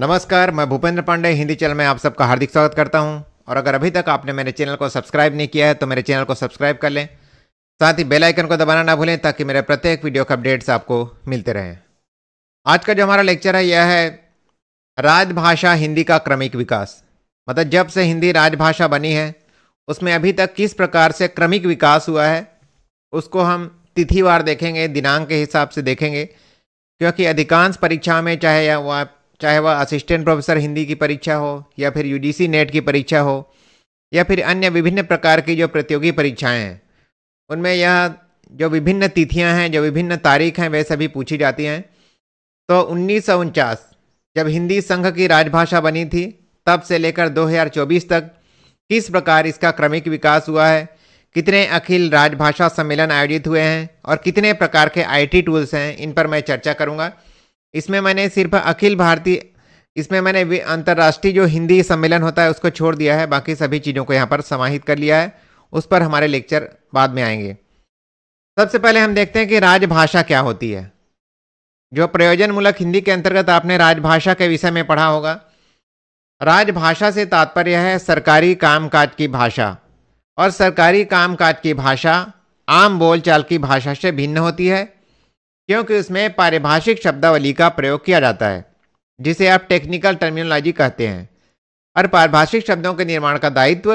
नमस्कार मैं भूपेंद्र पांडे हिंदी चैनल में आप सबका हार्दिक स्वागत करता हूं और अगर अभी तक आपने मेरे चैनल को सब्सक्राइब नहीं किया है तो मेरे चैनल को सब्सक्राइब कर लें साथ ही बेल आइकन को दबाना ना भूलें ताकि मेरे प्रत्येक वीडियो के अपडेट्स आपको मिलते रहें आज का जो हमारा लेक्चर है यह है राजभाषा हिंदी का क्रमिक विकास मतलब जब से हिंदी राजभाषा बनी है उसमें अभी तक किस प्रकार से क्रमिक विकास हुआ है उसको हम तिथिवार देखेंगे दिनांक के हिसाब से देखेंगे क्योंकि अधिकांश परीक्षा में चाहे या वह चाहे वह असिस्टेंट प्रोफेसर हिंदी की परीक्षा हो या फिर यू नेट की परीक्षा हो या फिर अन्य विभिन्न प्रकार की जो प्रतियोगी परीक्षाएं हैं उनमें यह जो विभिन्न तिथियां हैं जो विभिन्न तारीख हैं वे सभी पूछी जाती हैं तो उन्नीस जब हिंदी संघ की राजभाषा बनी थी तब से लेकर 2024 तक किस प्रकार इसका क्रमिक विकास हुआ है कितने अखिल राजभाषा सम्मेलन आयोजित हुए हैं और कितने प्रकार के आईटी टूल्स हैं इन पर मैं चर्चा करूंगा इसमें मैंने सिर्फ अखिल भारतीय इसमें मैंने अंतर्राष्ट्रीय जो हिंदी सम्मेलन होता है उसको छोड़ दिया है बाकी सभी चीज़ों को यहाँ पर समाहित कर लिया है उस पर हमारे लेक्चर बाद में आएंगे सबसे पहले हम देखते हैं कि राजभाषा क्या होती है जो प्रयोजनमूलक हिंदी के अंतर्गत आपने राजभाषा के विषय में पढ़ा होगा राजभाषा से तात्पर्य है सरकारी कामकाज की भाषा और सरकारी कामकाज की भाषा आम बोलचाल की भाषा से भिन्न होती है क्योंकि उसमें पारिभाषिक शब्दावली का प्रयोग किया जाता है जिसे आप टेक्निकल टर्मिनोलॉजी कहते हैं और पारिभाषिक शब्दों के निर्माण का दायित्व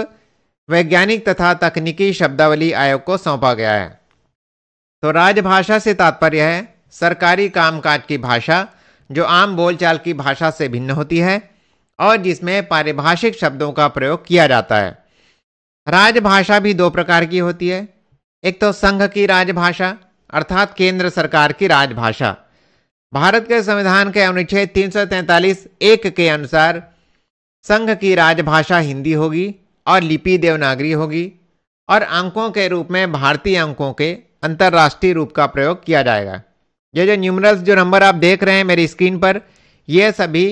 वैज्ञानिक तथा तकनीकी शब्दावली आयोग को सौंपा गया है तो राजभाषा से तात्पर्य है सरकारी कामकाज की भाषा जो आम बोलचाल की भाषा से भिन्न होती है और जिसमें पारिभाषिक शब्दों का प्रयोग किया जाता है राजभाषा भी दो प्रकार की होती है एक तो संघ की राजभाषा अर्थात केंद्र सरकार की राजभाषा भारत के संविधान के अनुच्छेद 343 एक के अनुसार संघ की राजभाषा हिंदी होगी और लिपि देवनागरी होगी और अंकों के रूप में भारतीय अंकों के अंतर्राष्ट्रीय रूप का प्रयोग किया जाएगा ये जो न्यूमरल्स जो नंबर आप देख रहे हैं मेरी स्क्रीन पर यह सभी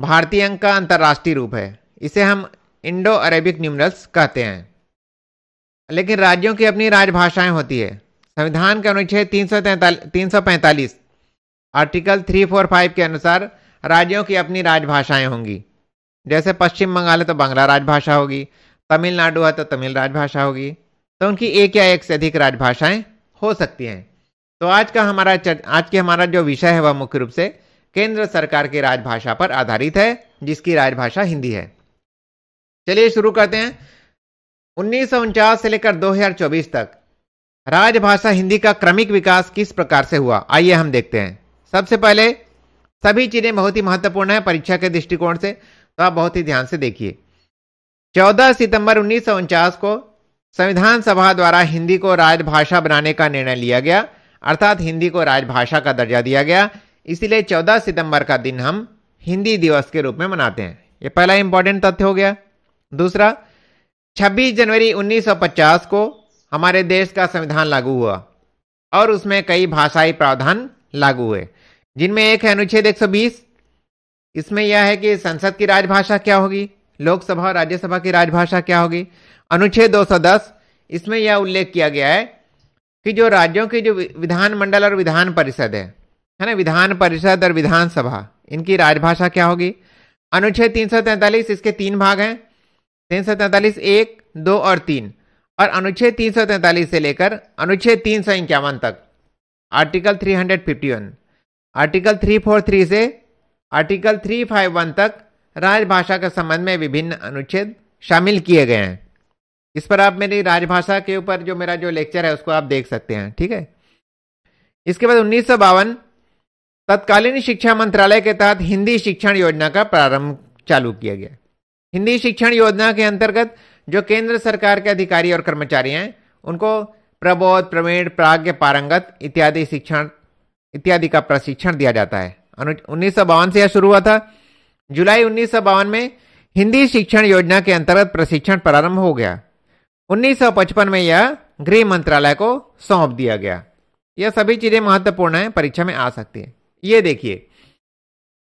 भारतीय अंक का अंतर्राष्ट्रीय रूप है इसे हम इंडो अरेबिक न्यूमरल्स कहते हैं लेकिन राज्यों की अपनी राजभाषाएं होती है संविधान के अनुच्छेद तीन सौ तीन सौ पैंतालीस आर्टिकल थ्री फोर फाइव के अनुसार राज्यों की अपनी राजभाषाएं होंगी जैसे पश्चिम बंगाल है तो बांग्ला राजभाषा होगी तमिलनाडु है तो तमिल राजभाषा होगी तो उनकी एक या एक से अधिक राजभाषाएं हो सकती हैं तो आज का हमारा आज के हमारा जो विषय है वह मुख्य रूप से केंद्र सरकार की राजभाषा पर आधारित है जिसकी राजभाषा हिंदी है चलिए शुरू करते हैं उन्नीस से लेकर 2024 तक राजभाषा हिंदी का क्रमिक विकास किस प्रकार से हुआ आइए हम देखते हैं सबसे पहले सभी चीजें बहुत ही महत्वपूर्ण है परीक्षा के दृष्टिकोण से तो आप बहुत ही ध्यान से देखिए 14 सितंबर उन्नीस को संविधान सभा द्वारा हिंदी को राजभाषा बनाने का निर्णय लिया गया अर्थात हिंदी को राजभाषा का दर्जा दिया गया इसीलिए 14 सितंबर का दिन हम हिंदी दिवस के रूप में मनाते हैं यह पहला इंपॉर्टेंट तथ्य हो गया दूसरा 26 जनवरी 1950 को हमारे देश का संविधान लागू हुआ और उसमें कई भाषाई प्रावधान लागू हुए जिनमें एक है अनुच्छेद 120 इसमें यह है कि संसद की राजभाषा क्या होगी लोकसभा और राज्यसभा की राजभाषा क्या होगी अनुच्छेद 210 इसमें यह उल्लेख किया गया है कि जो राज्यों की जो विधानमंडल और विधान परिषद है है ना विधान परिषद और विधानसभा इनकी राजभाषा क्या होगी अनुच्छेद तीन इसके तीन भाग हैं तीन सौ तैंतालीस एक दो और तीन और अनुच्छेद 343 से लेकर अनुच्छेद तीन सौ इक्यावन तक आर्टिकल 351, आर्टिकल 343 से आर्टिकल 351 तक राजभाषा के संबंध में विभिन्न अनुच्छेद शामिल किए गए हैं इस पर आप मेरी राजभाषा के ऊपर जो मेरा जो लेक्चर है उसको आप देख सकते हैं ठीक है इसके बाद उन्नीस तत्कालीन शिक्षा मंत्रालय के तहत हिंदी शिक्षण योजना का प्रारंभ चालू किया गया हिंदी शिक्षण योजना के अंतर्गत जो केंद्र सरकार के अधिकारी और कर्मचारी हैं उनको प्रबोध प्रवीण प्राग्ञ पारंगत इत्यादि शिक्षण इत्यादि का प्रशिक्षण दिया जाता है उन्नीस से यह शुरू हुआ था जुलाई उन्नीस में हिंदी शिक्षण योजना के अंतर्गत प्रशिक्षण प्रारंभ हो गया 1955 में यह गृह मंत्रालय को सौंप दिया गया यह सभी चीजें महत्वपूर्ण है परीक्षा में आ सकती है ये देखिए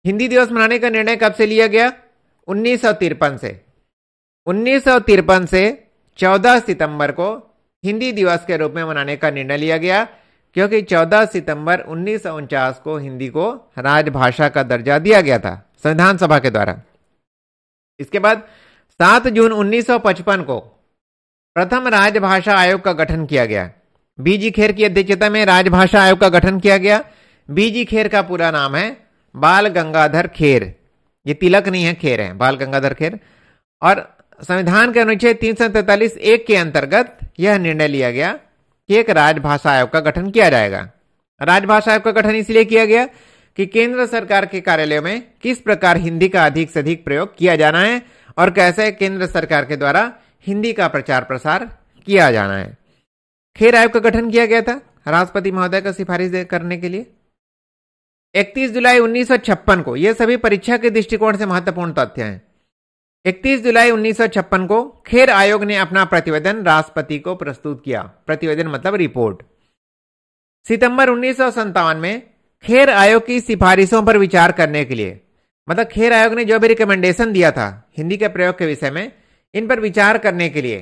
हिंदी दिवस मनाने का निर्णय कब से लिया गया उन्नीस से उन्नीस से 14 सितंबर को हिंदी दिवस के रूप में मनाने का निर्णय लिया गया क्योंकि 14 सितंबर उन्नीस को हिंदी को राजभाषा का दर्जा दिया गया था संविधान सभा के द्वारा इसके बाद 7 जून 1955 को प्रथम राजभाषा आयोग का गठन किया गया बीजी खेर की अध्यक्षता में राजभाषा आयोग का गठन किया गया बीजी खेर का पूरा नाम है बाल गंगाधर खेर ये तिलक नहीं है खेर है बाल गंगाधर खेर और संविधान के अनुच्छेद तीन सौ तैतालीस एक के अंतर्गत यह निर्णय लिया गया कि एक राजभाषा आयोग का गठन किया जाएगा राजभाषा आयोग का गठन इसलिए किया गया कि केंद्र सरकार के कार्यालय में किस प्रकार हिंदी का अधिक से अधिक प्रयोग किया जाना है और कैसे केंद्र सरकार के द्वारा हिंदी का प्रचार प्रसार किया जाना है खेर आयोग का गठन किया गया था राष्ट्रपति महोदय का सिफारिश करने के लिए 31 जुलाई 1956 को यह सभी परीक्षा के दृष्टिकोण से महत्वपूर्ण तथ्य हैं 31 जुलाई 1956 को खेर आयोग ने अपना प्रतिवेदन राष्ट्रपति को प्रस्तुत किया प्रतिवेदन मतलब रिपोर्ट सितंबर उन्नीस में खेर आयोग की सिफारिशों पर विचार करने के लिए मतलब खेर आयोग ने जो भी रिकमेंडेशन दिया था हिंदी के प्रयोग के विषय में इन पर विचार करने के लिए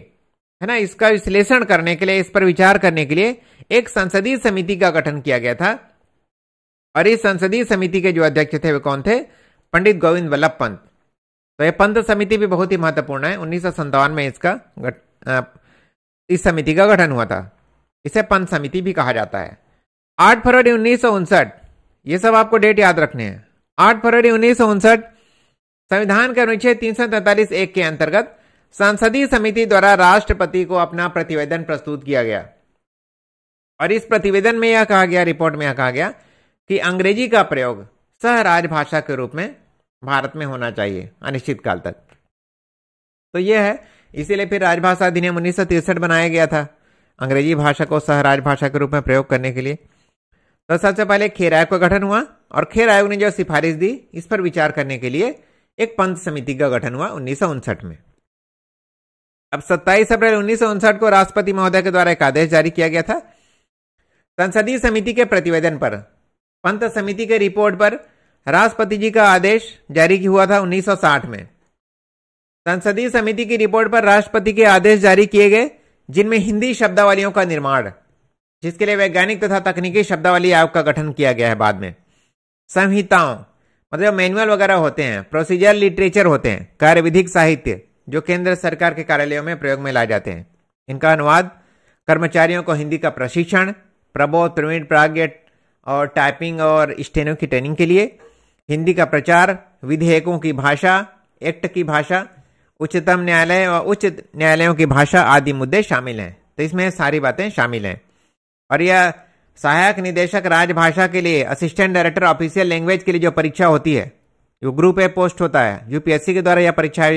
है ना इसका विश्लेषण करने के लिए इस पर विचार करने के लिए एक संसदीय समिति का गठन किया गया था और इस संसदीय समिति के जो अध्यक्ष थे वे कौन थे पंडित गोविंद वल्लभ पंत तो यह पंथ समिति भी बहुत ही महत्वपूर्ण है उन्नीस में इसका इस समिति का गठन हुआ था इसे पंथ समिति भी कहा जाता है आठ फरवरी उन्नीस ये सब आपको डेट याद रखने हैं आठ फरवरी उन्नीस संविधान के अनुच्छेद तीन सौ तैतालीस एक के अंतर्गत संसदीय समिति द्वारा राष्ट्रपति को अपना प्रतिवेदन प्रस्तुत किया गया और इस प्रतिवेदन में यह कहा गया रिपोर्ट में यह कहा गया कि अंग्रेजी का प्रयोग सह राजभाषा के रूप में भारत में होना चाहिए अनिश्चित काल तक तो यह है इसीलिए फिर राजभाषा अधिनियम उन्नीस बनाया गया था अंग्रेजी भाषा को सहराज भाषा के रूप में प्रयोग करने के लिए तो सबसे पहले खेर आयोग का गठन हुआ और खेर आयोग ने जो सिफारिश दी इस पर विचार करने के लिए एक पंथ समिति का गठन हुआ उन्नीस में अब 27 अप्रैल उन्नीस को राष्ट्रपति महोदय के द्वारा एक आदेश जारी किया गया था संसदीय समिति के प्रतिवेदन पर पंथ समिति के रिपोर्ट पर राष्ट्रपति जी का आदेश जारी हुआ था 1960 में संसदीय समिति की रिपोर्ट पर राष्ट्रपति के आदेश जारी किए गए जिनमें हिंदी शब्दावलियों का निर्माण जिसके लिए वैज्ञानिक तथा तकनीकी शब्दावली आयोग का गठन किया गया है बाद में संहिताओं मतलब मैनुअल वगैरह होते हैं प्रोसीजर लिटरेचर होते हैं कार्यविधिक साहित्य जो केंद्र सरकार के कार्यालयों में प्रयोग में लाए जाते हैं इनका अनुवाद कर्मचारियों को हिंदी का प्रशिक्षण प्रबोध प्रवीण प्राग्ञ और टाइपिंग और स्टेनो की ट्रेनिंग के लिए हिंदी का प्रचार विधेयकों की भाषा एक्ट की भाषा उच्चतम न्यायालय और उच्च न्यायालयों की भाषा आदि मुद्दे शामिल हैं तो इसमें सारी बातें शामिल हैं और यह सहायक निदेशक राजभाषा के लिए असिस्टेंट डायरेक्टर ऑफिशियल लैंग्वेज के लिए जो परीक्षा होती है जो ग्रुप ए पोस्ट होता है यूपीएससी के द्वारा यह परीक्षा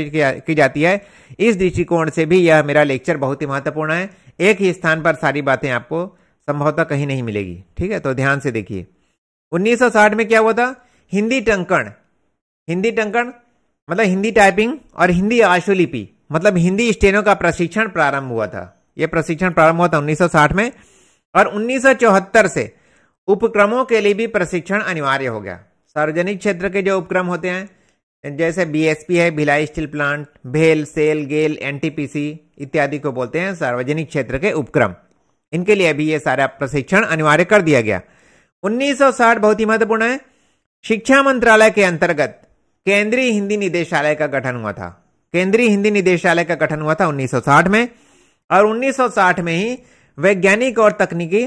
की जाती है इस दृष्टिकोण से भी यह मेरा लेक्चर बहुत ही महत्वपूर्ण है एक ही स्थान पर सारी बातें आपको संभवतः कहीं नहीं मिलेगी ठीक है तो ध्यान से देखिए 1960 में क्या हुआ था हिंदी टंकण हिंदी टंकण मतलब हिंदी टाइपिंग और हिंदी आशुलिपि मतलब हिंदी स्टेनों का प्रशिक्षण प्रारंभ हुआ था यह प्रशिक्षण प्रारंभ हुआ था 1960 में और 1974 से उपक्रमों के लिए भी प्रशिक्षण अनिवार्य हो गया सार्वजनिक क्षेत्र के जो उपक्रम होते हैं जैसे बीएसपी है भिलाई स्टील प्लांट भेल सेल गेल एनटीपीसी इत्यादि को बोलते हैं सार्वजनिक क्षेत्र के उपक्रम इनके लिए भी ये सारा प्रशिक्षण अनिवार्य कर दिया गया 1960 बहुत ही महत्वपूर्ण है शिक्षा मंत्रालय के अंतर्गत केंद्रीय हिंदी निदेशालय का गठन हुआ था केंद्रीय हिंदी निदेशालय का गठन हुआ था 1960 में और 1960 में ही वैज्ञानिक और तकनीकी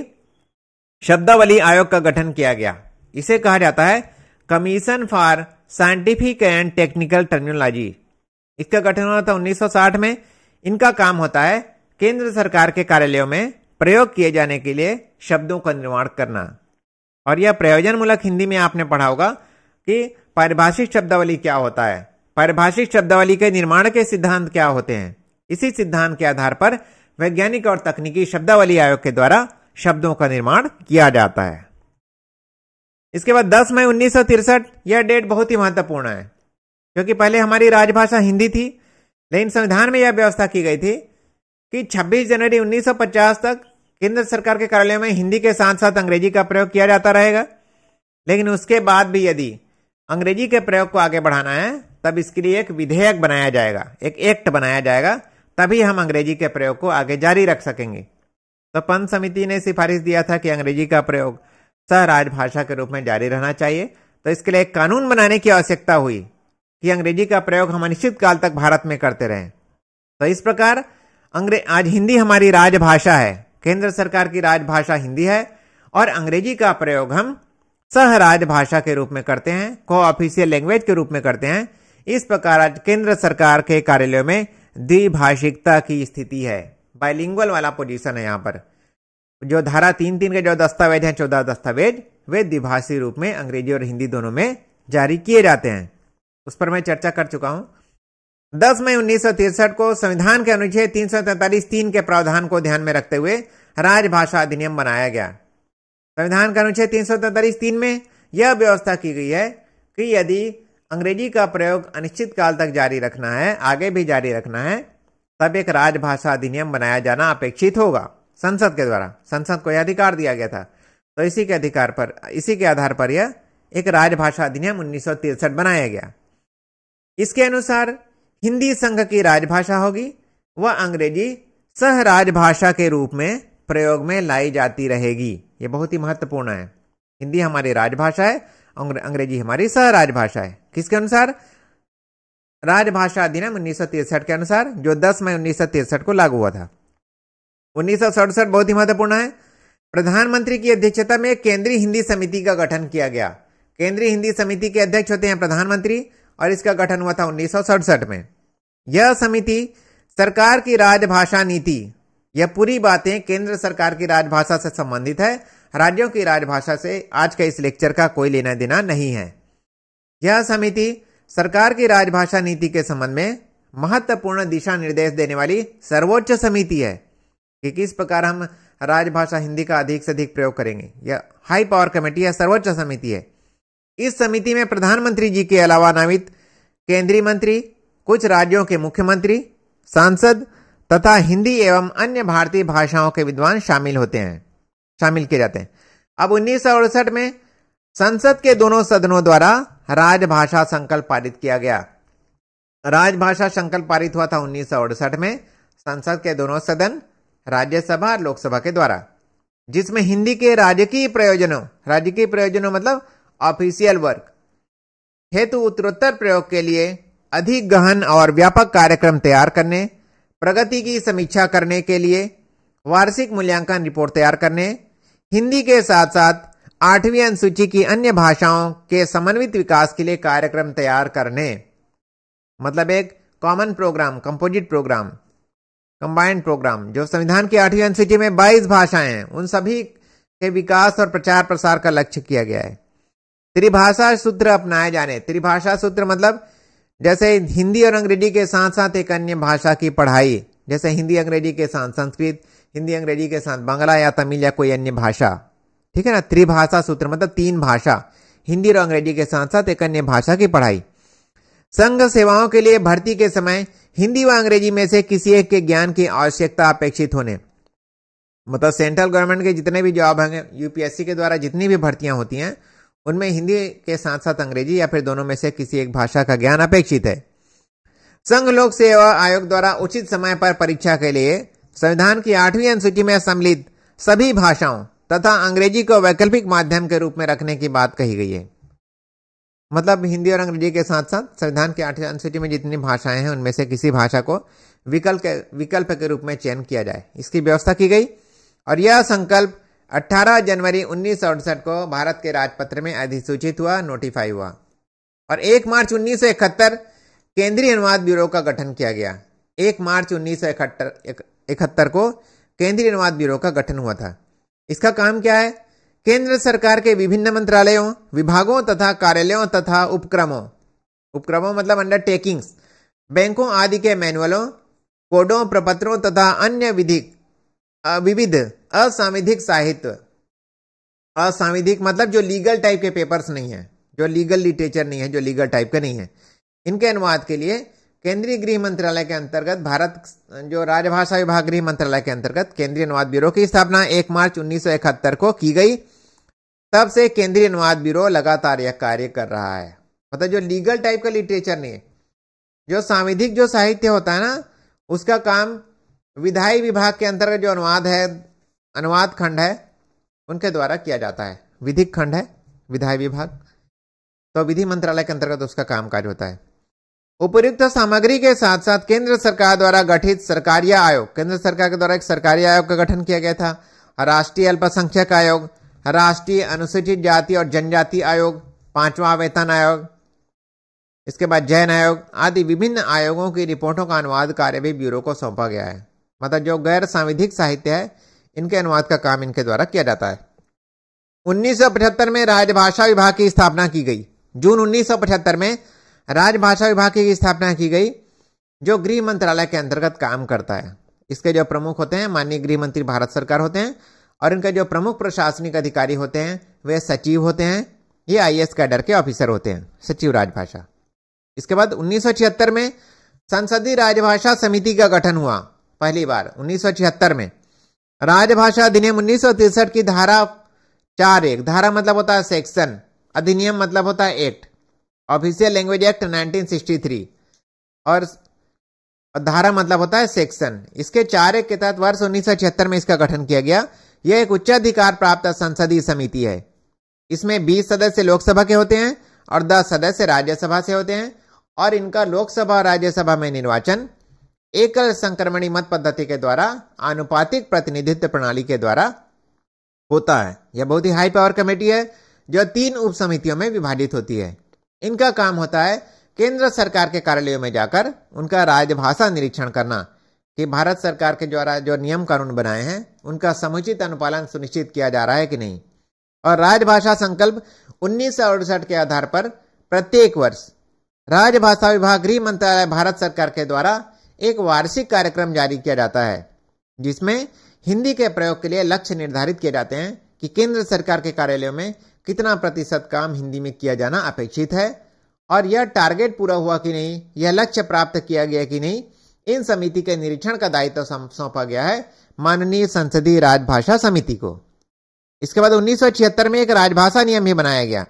शब्दावली आयोग का गठन किया गया इसे कहा जाता है commission for scientific and technical terminology इसका गठन हुआ था 1960 में इनका काम होता है केंद्र सरकार के कार्यालयों में प्रयोग किए जाने के लिए शब्दों का निर्माण करना और यह प्रयोजनमूलक हिंदी में आपने पढ़ा होगा कि पारिभाषिक शब्दावली क्या होता है पारिभाषिक शब्दावली के निर्माण के सिद्धांत क्या होते हैं इसी सिद्धांत के आधार पर वैज्ञानिक और तकनीकी शब्दावली आयोग के द्वारा शब्दों का निर्माण किया जाता है इसके बाद 10 मई उन्नीस यह डेट बहुत ही महत्वपूर्ण है क्योंकि पहले हमारी राजभाषा हिंदी थी लेकिन संविधान में यह व्यवस्था की गई थी कि 26 जनवरी 1950 तक केंद्र सरकार के कार्यालय में हिंदी के साथ साथ अंग्रेजी का प्रयोग किया जाता रहेगा लेकिन उसके बाद भी यदि अंग्रेजी के प्रयोग को आगे बढ़ाना है तब इसके लिए एक विधेयक बनाया जाएगा एक एक्ट बनाया जाएगा तभी हम अंग्रेजी के प्रयोग को आगे जारी रख सकेंगे तो पंच समिति ने सिफारिश दिया था कि अंग्रेजी का प्रयोग सह राजभाषा के रूप में जारी रहना चाहिए तो इसके लिए एक कानून बनाने की आवश्यकता हुई कि अंग्रेजी का प्रयोग हम अनिश्चित काल तक भारत में करते रहें तो इस प्रकार अंग्रे आज हिंदी हमारी राजभाषा है केंद्र सरकार की राजभाषा हिंदी है और अंग्रेजी का प्रयोग हम सह राजभाषा के रूप में करते हैं को ऑफिशियल लैंग्वेज के रूप में करते हैं इस प्रकार आज केंद्र सरकार के कार्यालयों में द्विभाषिकता की स्थिति है बाइलिंगुअल वाला पोजीशन है यहाँ पर जो धारा तीन तीन के जो दस्तावेज हैं चौदह दस्तावेज वे द्विभाषी रूप में अंग्रेजी और हिंदी दोनों में जारी किए जाते हैं उस पर मैं चर्चा कर चुका हूँ 10 मई उन्नीस को संविधान के अनुच्छेद तीन सौ तैतालीस तीन के प्रावधान को ध्यान में रखते हुए राजभाषा अधिनियम बनाया गया संविधान के अनुच्छेद तीन सौ तीन में यह व्यवस्था की गई है कि यदि अंग्रेजी का प्रयोग अनिश्चित काल तक जारी रखना है आगे भी जारी रखना है तब एक राजभाषा अधिनियम बनाया जाना अपेक्षित होगा संसद के द्वारा संसद को यह अधिकार दिया गया था तो इसी के अधिकार पर इसी के आधार पर यह एक राजभाषा अधिनियम उन्नीस बनाया गया इसके अनुसार हिंदी संघ की राजभाषा होगी व अंग्रेजी सह राजभाषा के रूप में प्रयोग में लाई जाती रहेगी ये बहुत ही महत्वपूर्ण है हिंदी हमारी राजभाषा है अंग्रेजी हमारी सह राजभाषा है किसके अनुसार राजभाषा अधिनियम उन्नीस के अनुसार जो 10 मई उन्नीस को लागू हुआ था उन्नीस बहुत ही महत्वपूर्ण है प्रधानमंत्री की अध्यक्षता में केंद्रीय हिंदी समिति का गठन किया गया केंद्रीय हिंदी समिति के अध्यक्ष होते हैं प्रधानमंत्री और इसका गठन हुआ था उन्नीस में यह समिति सरकार की राजभाषा नीति यह पूरी बातें केंद्र सरकार की राजभाषा से संबंधित है राज्यों की राजभाषा से आज का इस लेक्चर का कोई लेना देना नहीं है यह समिति सरकार की राजभाषा नीति के संबंध में महत्वपूर्ण दिशा निर्देश देने वाली सर्वोच्च समिति है कि किस प्रकार हम राजभाषा हिंदी का अधिक से अधिक प्रयोग करेंगे यह हाई पावर कमेटी या सर्वोच्च समिति है इस समिति में प्रधानमंत्री जी के अलावा नामित केंद्रीय मंत्री कुछ राज्यों के मुख्यमंत्री सांसद तथा हिंदी एवं अन्य भारतीय भाषाओं के विद्वान शामिल होते हैं शामिल किए जाते हैं अब उन्नीस में संसद के दोनों सदनों द्वारा राजभाषा संकल्प पारित किया गया राजभाषा संकल्प पारित हुआ था उन्नीस में संसद के दोनों सदन राज्यसभा और लोकसभा के द्वारा जिसमें हिंदी के राजकीय प्रयोजनों राजकीय प्रयोजनों मतलब ऑफिशियल वर्क हेतु उत्तरोत्तर प्रयोग के लिए अधिक गहन और व्यापक कार्यक्रम तैयार करने प्रगति की समीक्षा करने के लिए वार्षिक मूल्यांकन रिपोर्ट तैयार करने हिंदी के साथ साथ आठवीं अनुसूची की अन्य भाषाओं के समन्वित विकास के लिए कार्यक्रम तैयार करने मतलब एक common programme composite programme combined programme जो संविधान की आठवीं अनुसूची में 22 भाषाएं हैं उन सभी के विकास और प्रचार प्रसार का लक्ष्य किया गया है त्रिभाषा सूत्र अपनाए जाने त्रिभाषा सूत्र मतलब जैसे हिंदी और अंग्रेजी के साथ साथ एक अन्य भाषा की पढ़ाई जैसे हिंदी अंग्रेजी के साथ संस्कृत हिंदी अंग्रेजी के साथ बांग्ला या तमिल या कोई अन्य भाषा ठीक है ना त्रिभाषा सूत्र मतलब तीन भाषा हिंदी और अंग्रेजी के साथ साथ एक अन्य भाषा की पढ़ाई संघ सेवाओं के लिए भर्ती के समय हिंदी व अंग्रेजी में से किसी एक के ज्ञान की आवश्यकता अपेक्षित होने मतलब सेंट्रल गवर्नमेंट के जितने भी जॉब हैं यूपीएससी के द्वारा जितनी भी भर्तियां होती हैं उनमें हिंदी के साथ साथ अंग्रेजी या फिर दोनों में से किसी एक भाषा का ज्ञान अपेक्षित है संघ लोक सेवा आयोग द्वारा उचित समय पर परीक्षा के लिए संविधान की आठवीं अनुसूची में सम्मिलित सभी भाषाओं तथा अंग्रेजी को वैकल्पिक माध्यम के रूप में रखने की बात कही गई है मतलब हिंदी और अंग्रेजी के साथ साथ संविधान की आठवीं अनुसूची में जितनी भाषाएं हैं उनमें से किसी भाषा को विकल्प विकल्प के रूप में चयन किया जाए इसकी व्यवस्था की गई और यह संकल्प 18 जनवरी उन्नीस को भारत के राजपत्र में अधिसूचित हुआ नोटिफाई हुआ और 1 मार्च उन्नीस केंद्रीय अनुवाद ब्यूरो का गठन किया गया 1 मार्च उन्नीस इकहत्तर को केंद्रीय अनुवाद ब्यूरो का गठन हुआ था इसका काम क्या है केंद्र सरकार के विभिन्न मंत्रालयों विभागों तथा कार्यालयों तथा उपक्रमों उपक्रमों मतलब अंडरटेकिंग्स बैंकों आदि के मैनुअलों कोडों प्रपत्रों तथा अन्य विधिक विविध असांविधिक साहित्य असांविधिक मतलब जो लीगल टाइप के पेपर्स नहीं है जो लीगल लिटरेचर नहीं है जो लीगल टाइप के नहीं है इनके अनुवाद के लिए केंद्रीय गृह मंत्रालय के अंतर्गत भारत जो राजभाषा विभाग गृह मंत्रालय के अंतर्गत केंद्रीय अनुवाद ब्यूरो की स्थापना एक मार्च उन्नीस को की गई तब से केंद्रीय अनुवाद ब्यूरो लगातार यह कार्य कर रहा है मतलब जो लीगल टाइप का लिटरेचर नहीं है जो सांविधिक जो साहित्य होता है ना उसका काम विधायी विभाग के अंतर्गत जो अनुवाद है अनुवाद खंड है उनके द्वारा किया जाता है विधिक खंड है विधायी विभाग तो विधि मंत्रालय के अंतर्गत उसका कामकाज होता है उपयुक्त सामग्री के साथ साथ केंद्र सरकार द्वारा गठित सरकारी आयोग केंद्र सरकार के द्वारा एक सरकारी आयोग का गठन किया गया था राष्ट्रीय अल्पसंख्यक आयोग राष्ट्रीय अनुसूचित जाति और जनजाति आयोग पांचवा वेतन आयोग इसके बाद जैन आयोग आदि विभिन्न आयोगों की रिपोर्टों का अनुवाद कार्य भी ब्यूरो को सौंपा गया है मतलब जो गैर सांविधिक साहित्य है इनके अनुवाद का काम इनके द्वारा किया जाता है उन्नीस में राजभाषा विभाग की स्थापना की गई जून उन्नीस में राजभाषा विभाग की स्थापना की गई जो गृह मंत्रालय के अंतर्गत काम करता है इसके जो प्रमुख होते हैं माननीय गृह मंत्री भारत सरकार होते हैं और इनके जो प्रमुख प्रशासनिक अधिकारी होते हैं वे सचिव होते हैं ये आई एस कैडर के ऑफिसर होते हैं सचिव राजभाषा इसके बाद उन्नीस में संसदीय राजभाषा समिति का गठन हुआ पहली बार उन्नीस में राजभाषा अधिनियम उन्नीस की धारा चार एक धारा मतलब होता है सेक्शन अधिनियम मतलब होता है एक्ट ऑफिशियल लैंग्वेज एक्ट 1963 और धारा मतलब होता है सेक्शन इसके चार एक के तहत वर्ष उन्नीस में इसका गठन किया गया यह एक उच्चाधिकार प्राप्त संसदीय समिति है इसमें बीस सदस्य लोकसभा के होते हैं और दस सदस्य राज्यसभा से होते हैं और इनका लोकसभा और राज्यसभा में निर्वाचन एकल संक्रमणी मत पद्धति के द्वारा आनुपातिक प्रतिनिधित्व प्रणाली के द्वारा होता है यह बहुत ही हाई पावर कमेटी है जो तीन उप समितियों में विभाजित होती है इनका काम होता है केंद्र सरकार के कार्यालयों में जाकर उनका राजभाषा निरीक्षण करना कि भारत सरकार के द्वारा जो नियम कानून बनाए हैं उनका समुचित अनुपालन सुनिश्चित किया जा रहा है कि नहीं और राजभाषा संकल्प उन्नीस के आधार पर प्रत्येक वर्ष राजभाषा विभाग गृह मंत्रालय भारत सरकार के द्वारा एक वार्षिक कार्यक्रम जारी किया जाता है जिसमें हिंदी के प्रयोग के लिए लक्ष्य निर्धारित किए जाते हैं कि केंद्र सरकार के कार्यालयों में कितना प्रतिशत काम हिंदी में किया जाना अपेक्षित है और यह टारगेट पूरा हुआ कि नहीं यह लक्ष्य प्राप्त किया गया कि नहीं इन समिति के निरीक्षण का दायित्व सौंपा गया है माननीय संसदीय राजभाषा समिति को इसके बाद उन्नीस में एक राजभाषा नियम भी बनाया गया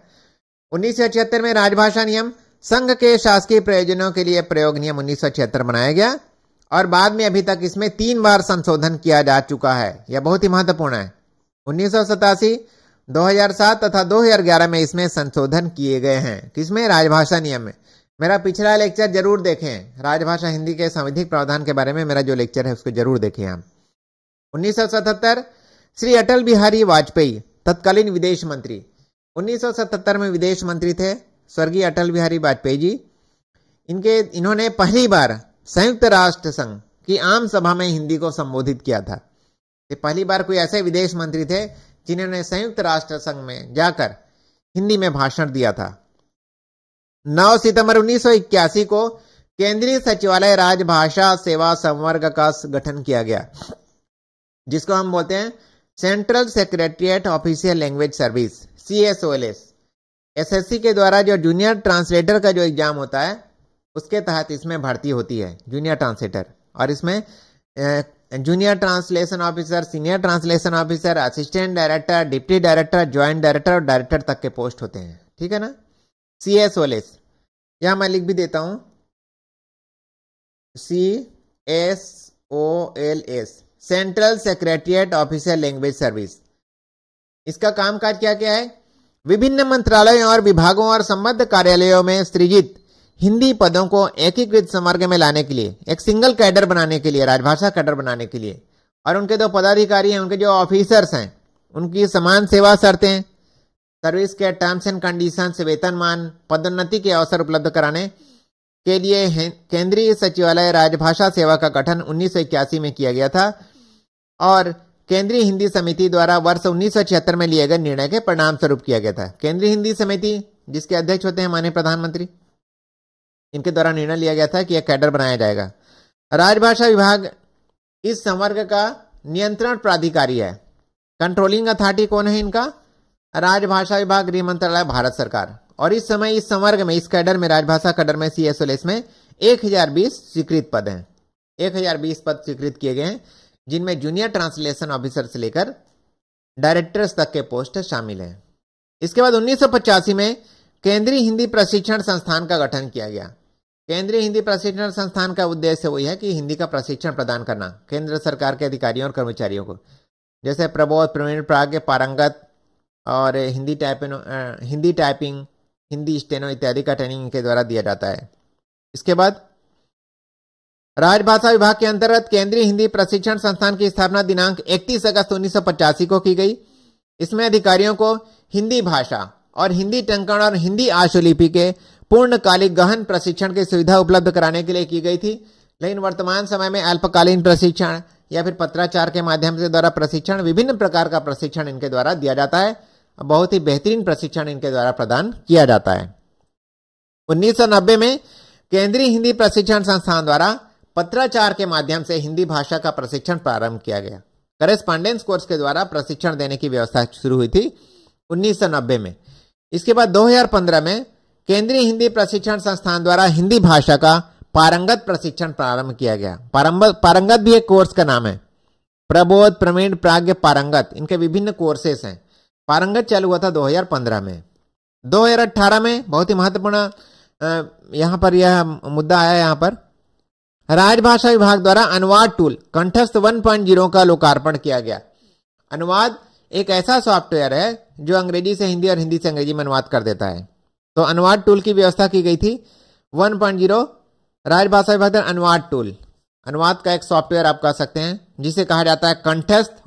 उन्नीस में राजभाषा नियम संघ के शासकीय प्रयोजनों के लिए प्रयोग नियम उन्नीस बनाया गया और बाद में अभी तक इसमें तीन बार संशोधन किया जा चुका है यह बहुत ही महत्वपूर्ण है उन्नीस 2007 तथा 2011 में इसमें संशोधन किए गए हैं किसमें राजभाषा नियम में मेरा पिछला लेक्चर जरूर देखें राजभाषा हिंदी के संविधिक प्रावधान के बारे में मेरा जो लेक्चर है उसको जरूर देखें आप उन्नीस श्री अटल बिहारी वाजपेयी तत्कालीन विदेश मंत्री उन्नीस में विदेश मंत्री थे स्वर्गीय अटल बिहारी वाजपेयी जी इनके इन्होंने पहली बार संयुक्त राष्ट्र संघ की आम सभा में हिंदी को संबोधित किया था ये पहली बार कोई ऐसे विदेश मंत्री थे जिन्होंने संयुक्त राष्ट्र संघ में जाकर हिंदी में भाषण दिया था 9 सितंबर 1981 को केंद्रीय सचिवालय राजभाषा सेवा संवर्ग का गठन किया गया जिसको हम बोलते हैं central secretariat official language service C S O L S SSC के द्वारा जो जूनियर ट्रांसलेटर का जो एग्ज़ाम होता है उसके तहत इसमें भर्ती होती है जूनियर ट्रांसलेटर और इसमें junior translation officer senior translation officer assistant director deputy director joint director और डायरेक्टर तक के पोस्ट होते हैं ठीक है ना सी एस ओलेस यह मैं लिख भी देता हूँ C S O L S central secretariat officer language service इसका कामकाज क्या क्या है विभिन्न मंत्रालयों और विभागों और संबद्ध कार्यालयों में सृजित हिंदी पदों को एकीकृत समर्ग में लाने के लिए एक सिंगल कैडर बनाने के लिए राजभाषा कैडर बनाने के लिए और उनके जो पदाधिकारी हैं उनके जो ऑफिसर्स हैं उनकी समान सेवा शर्तें सर्विस के टर्म्स एंड कंडीशन वेतनमान पदोन्नति के अवसर उपलब्ध कराने के लिए केंद्रीय सचिवालय राजभाषा सेवा का गठन उन्नीस में किया गया था और केंद्रीय हिंदी समिति द्वारा वर्ष उन्नीस में लिए गए निर्णय के परिणाम स्वरूप किया गया था केंद्रीय हिंदी समिति जिसके अध्यक्ष होते हैं माननीय प्रधानमंत्री इनके द्वारा निर्णय लिया गया था कि यह कैडर बनाया जाएगा राजभाषा विभाग इस संवर्ग का नियंत्रण प्राधिकारी है कंट्रोलिंग अथॉरिटी कौन है इनका राजभाषा विभाग गृह मंत्रालय भारत सरकार और इस समय इस संवर्ग में इस कैडर में राजभाषा कैडर में सी में एक हजार बीस स्वीकृत पद हैं एक हजार बीस पद स्वीकृत किए गए हैं जिनमें जूनियर ट्रांसलेशन ऑफिसर से लेकर डायरेक्टर्स तक के पोस्ट शामिल हैं इसके बाद उन्नीस में केंद्रीय हिंदी प्रशिक्षण संस्थान का गठन किया गया केंद्रीय हिंदी प्रशिक्षण संस्थान का उद्देश्य वही है कि हिंदी का प्रशिक्षण प्रदान करना केंद्र सरकार के अधिकारियों और कर्मचारियों को जैसे प्रबोध प्रवीण प्राग पारंगत और Hindi typing Hindi typing Hindi steno इत्यादि का ट्रेनिंग इनके द्वारा दिया जाता है इसके बाद राजभाषा विभाग के अंतर्गत केंद्रीय हिंदी प्रशिक्षण संस्थान की स्थापना दिनांक 31 अगस्त उन्नीस को की गई इसमें अधिकारियों को हिंदी भाषा और हिंदी टंकण और हिंदी आशुलिपि के पूर्णकालिक गहन प्रशिक्षण की सुविधा उपलब्ध कराने के लिए की गई थी लेकिन वर्तमान समय में अल्पकालीन प्रशिक्षण या फिर पत्राचार के माध्यम से द्वारा प्रशिक्षण विभिन्न प्रकार का प्रशिक्षण इनके द्वारा दिया जाता है बहुत ही बेहतरीन प्रशिक्षण इनके द्वारा प्रदान किया जाता है 1990 में केंद्रीय हिंदी प्रशिक्षण संस्थान द्वारा पत्राचार के माध्यम से हिंदी भाषा का प्रशिक्षण प्रारंभ किया गया करेस्पॉन्डेंस कोर्स के द्वारा प्रशिक्षण देने की व्यवस्था शुरू हुई थी 1990 में इसके बाद 2015 में केंद्रीय हिंदी प्रशिक्षण संस्थान द्वारा हिंदी भाषा का पारंगत प्रशिक्षण प्रारंभ किया गया पारंगत भी एक कोर्स का नाम है प्रबोध प्रवीण प्राग्ञ पारंगत इनके विभिन्न कोर्सेस हैं पारंगत चालू हुआ था 2015 में 2018 में बहुत ही महत्वपूर्ण यहाँ पर यह मुद्दा आया यहाँ पर राजभाषा विभाग द्वारा अनुवाद टूल कंठस्थ 1.0 का लोकार्पण किया गया अनुवाद एक ऐसा सॉफ्टवेयर है जो अंग्रेजी से हिंदी और हिंदी से अंग्रेजी में अनुवाद कर देता है तो अनुवाद टूल की व्यवस्था की गई थी 1.0 राजभाषा विभाग द्वारा अनुवाद टूल अनुवाद का एक सॉफ्टवेयर आप कह सकते हैं जिसे कहा जाता है कंठस्थ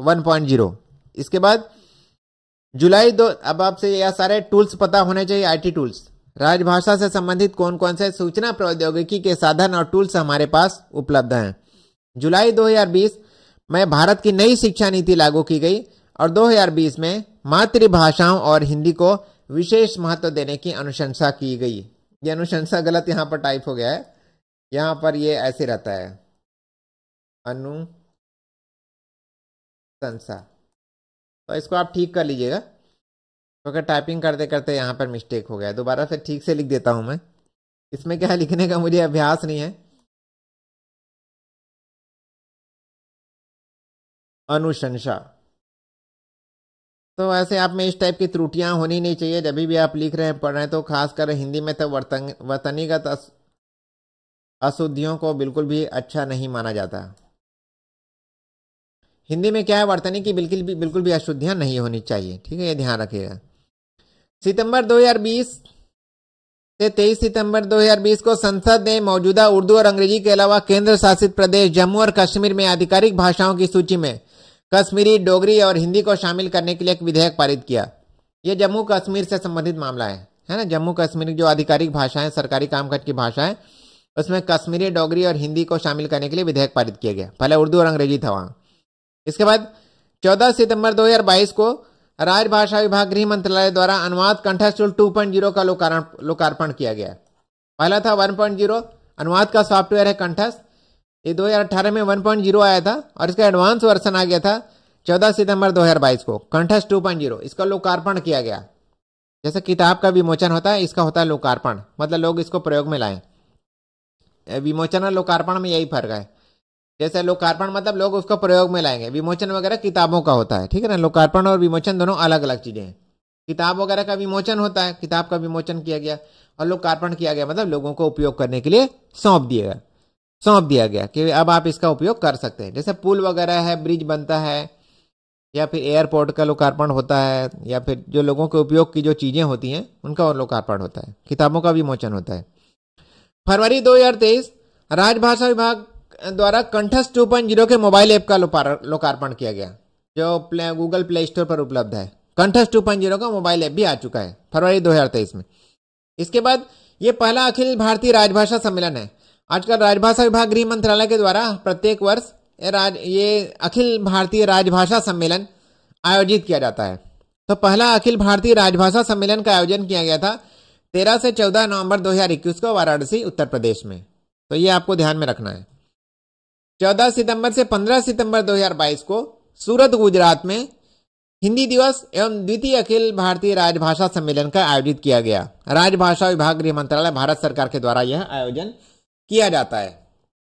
जीरो इसके बाद जुलाई दो अब आपसे यह सारे टूल्स पता होने चाहिए टी टूल्स राजभाषा से संबंधित कौन कौन से सूचना प्रौद्योगिकी के साधन और टूल्स हमारे पास उपलब्ध हैं जुलाई 2020 में भारत की नई शिक्षा नीति लागू की गई और 2020 में मातृभाषाओं और हिंदी को विशेष महत्व देने की अनुशंसा की गई ये अनुशंसा गलत यहाँ पर टाइप हो गया है यहाँ पर ये ऐसे रहता है अनुशंसा तो इसको आप ठीक कर लीजिएगा क्योंकि तो टाइपिंग करते करते यहाँ पर मिस्टेक हो गया दोबारा से ठीक से लिख देता हूँ मैं इसमें क्या लिखने का मुझे अभ्यास नहीं है अनुशंसा तो ऐसे आप में इस टाइप की त्रुटियां होनी नहीं चाहिए जब भी आप लिख रहे हैं पढ़ रहे हैं तो खासकर हिंदी में तो वर्तन वर्तनीगत अशुद्धियों को बिल्कुल भी अच्छा नहीं माना जाता हिंदी में क्या है वर्तनी की बिल्कुल भी बिल्कुल भी अशुद्धियाँ नहीं होनी चाहिए ठीक है ये ध्यान रखिएगा सितंबर 2020 से 23 सितंबर 2020 को संसद ने मौजूदा उर्दू और अंग्रेजी के अलावा केंद्र शासित प्रदेश जम्मू और कश्मीर में आधिकारिक भाषाओं की सूची में कश्मीरी डोगरी और हिंदी को शामिल करने के लिए एक विधेयक पारित किया यह जम्मू कश्मीर से संबंधित मामला है है ना जम्मू कश्मीर की जो आधिकारिक भाषा है सरकारी कामकाज की भाषा है उसमें कश्मीरी डोगरी और हिंदी को शामिल करने के लिए विधेयक पारित किया गया पहले उर्दू और अंग्रेजी था वहाँ इसके बाद 14 सितंबर 2022 को राज्य भाषा विभाग गृह मंत्रालय द्वारा अनुवाद पॉइंट 2.0 का लोकार्पण किया गया पहला था 1.0 अनुवाद का सॉफ्टवेयर है कंठस्थ ये 2018 में 1.0 आया था और इसका एडवांस वर्सन आ गया था 14 सितंबर 2022 को कंठस्थ जीरो इसका लोकार्पण किया गया जैसे किताब का विमोचन होता है इसका होता है लोकार्पण मतलब लोग इसको प्रयोग में लाए विमोचन और लोकार्पण में यही फर्क है जैसे लोकार्पण मतलब लोग उसको प्रयोग में लाएंगे विमोचन वगैरह किताबों का होता है ठीक है ना लोकार्पण और विमोचन दोनों अलग अलग चीजें हैं किताब वगैरह का विमोचन होता है किताब का विमोचन किया गया और लोकार्पण किया गया मतलब लोगों को उपयोग करने के लिए सौंप दिया गया सौंप दिया गया कि अब आप इसका उपयोग कर सकते हैं जैसे पुल वगैरह है ब्रिज बनता है या फिर एयरपोर्ट का लोकार्पण होता है या फिर जो लोगों के उपयोग की जो चीज़ें होती हैं उनका और लोकार्पण होता है किताबों का विमोचन होता है फरवरी दो हजार तेईस राजभाषा विभाग द्वारा कंठस 2.0 के मोबाइल ऐप का लोकार्पण किया गया जो प्ले गूगल प्ले स्टोर पर उपलब्ध है कंठस 2.0 का मोबाइल ऐप भी आ चुका है फरवरी 2023 में इसके बाद ये पहला अखिल भारतीय राजभाषा सम्मेलन है आजकल राजभाषा विभाग गृह मंत्रालय के द्वारा प्रत्येक वर्ष राज ये अखिल भारतीय राजभाषा सम्मेलन आयोजित किया जाता है तो पहला अखिल भारतीय राजभाषा सम्मेलन का आयोजन किया गया था तेरह से चौदह नवंबर इक्कीस को वाराणसी उत्तर प्रदेश में तो ये आपको ध्यान में रखना है 14 सितंबर से 15 सितंबर 2022 को सूरत गुजरात में हिंदी दिवस एवं द्वितीय अखिल भारतीय राजभाषा सम्मेलन का आयोजित किया गया राजभाषा विभाग गृह मंत्रालय भारत सरकार के द्वारा यह आयोजन किया जाता है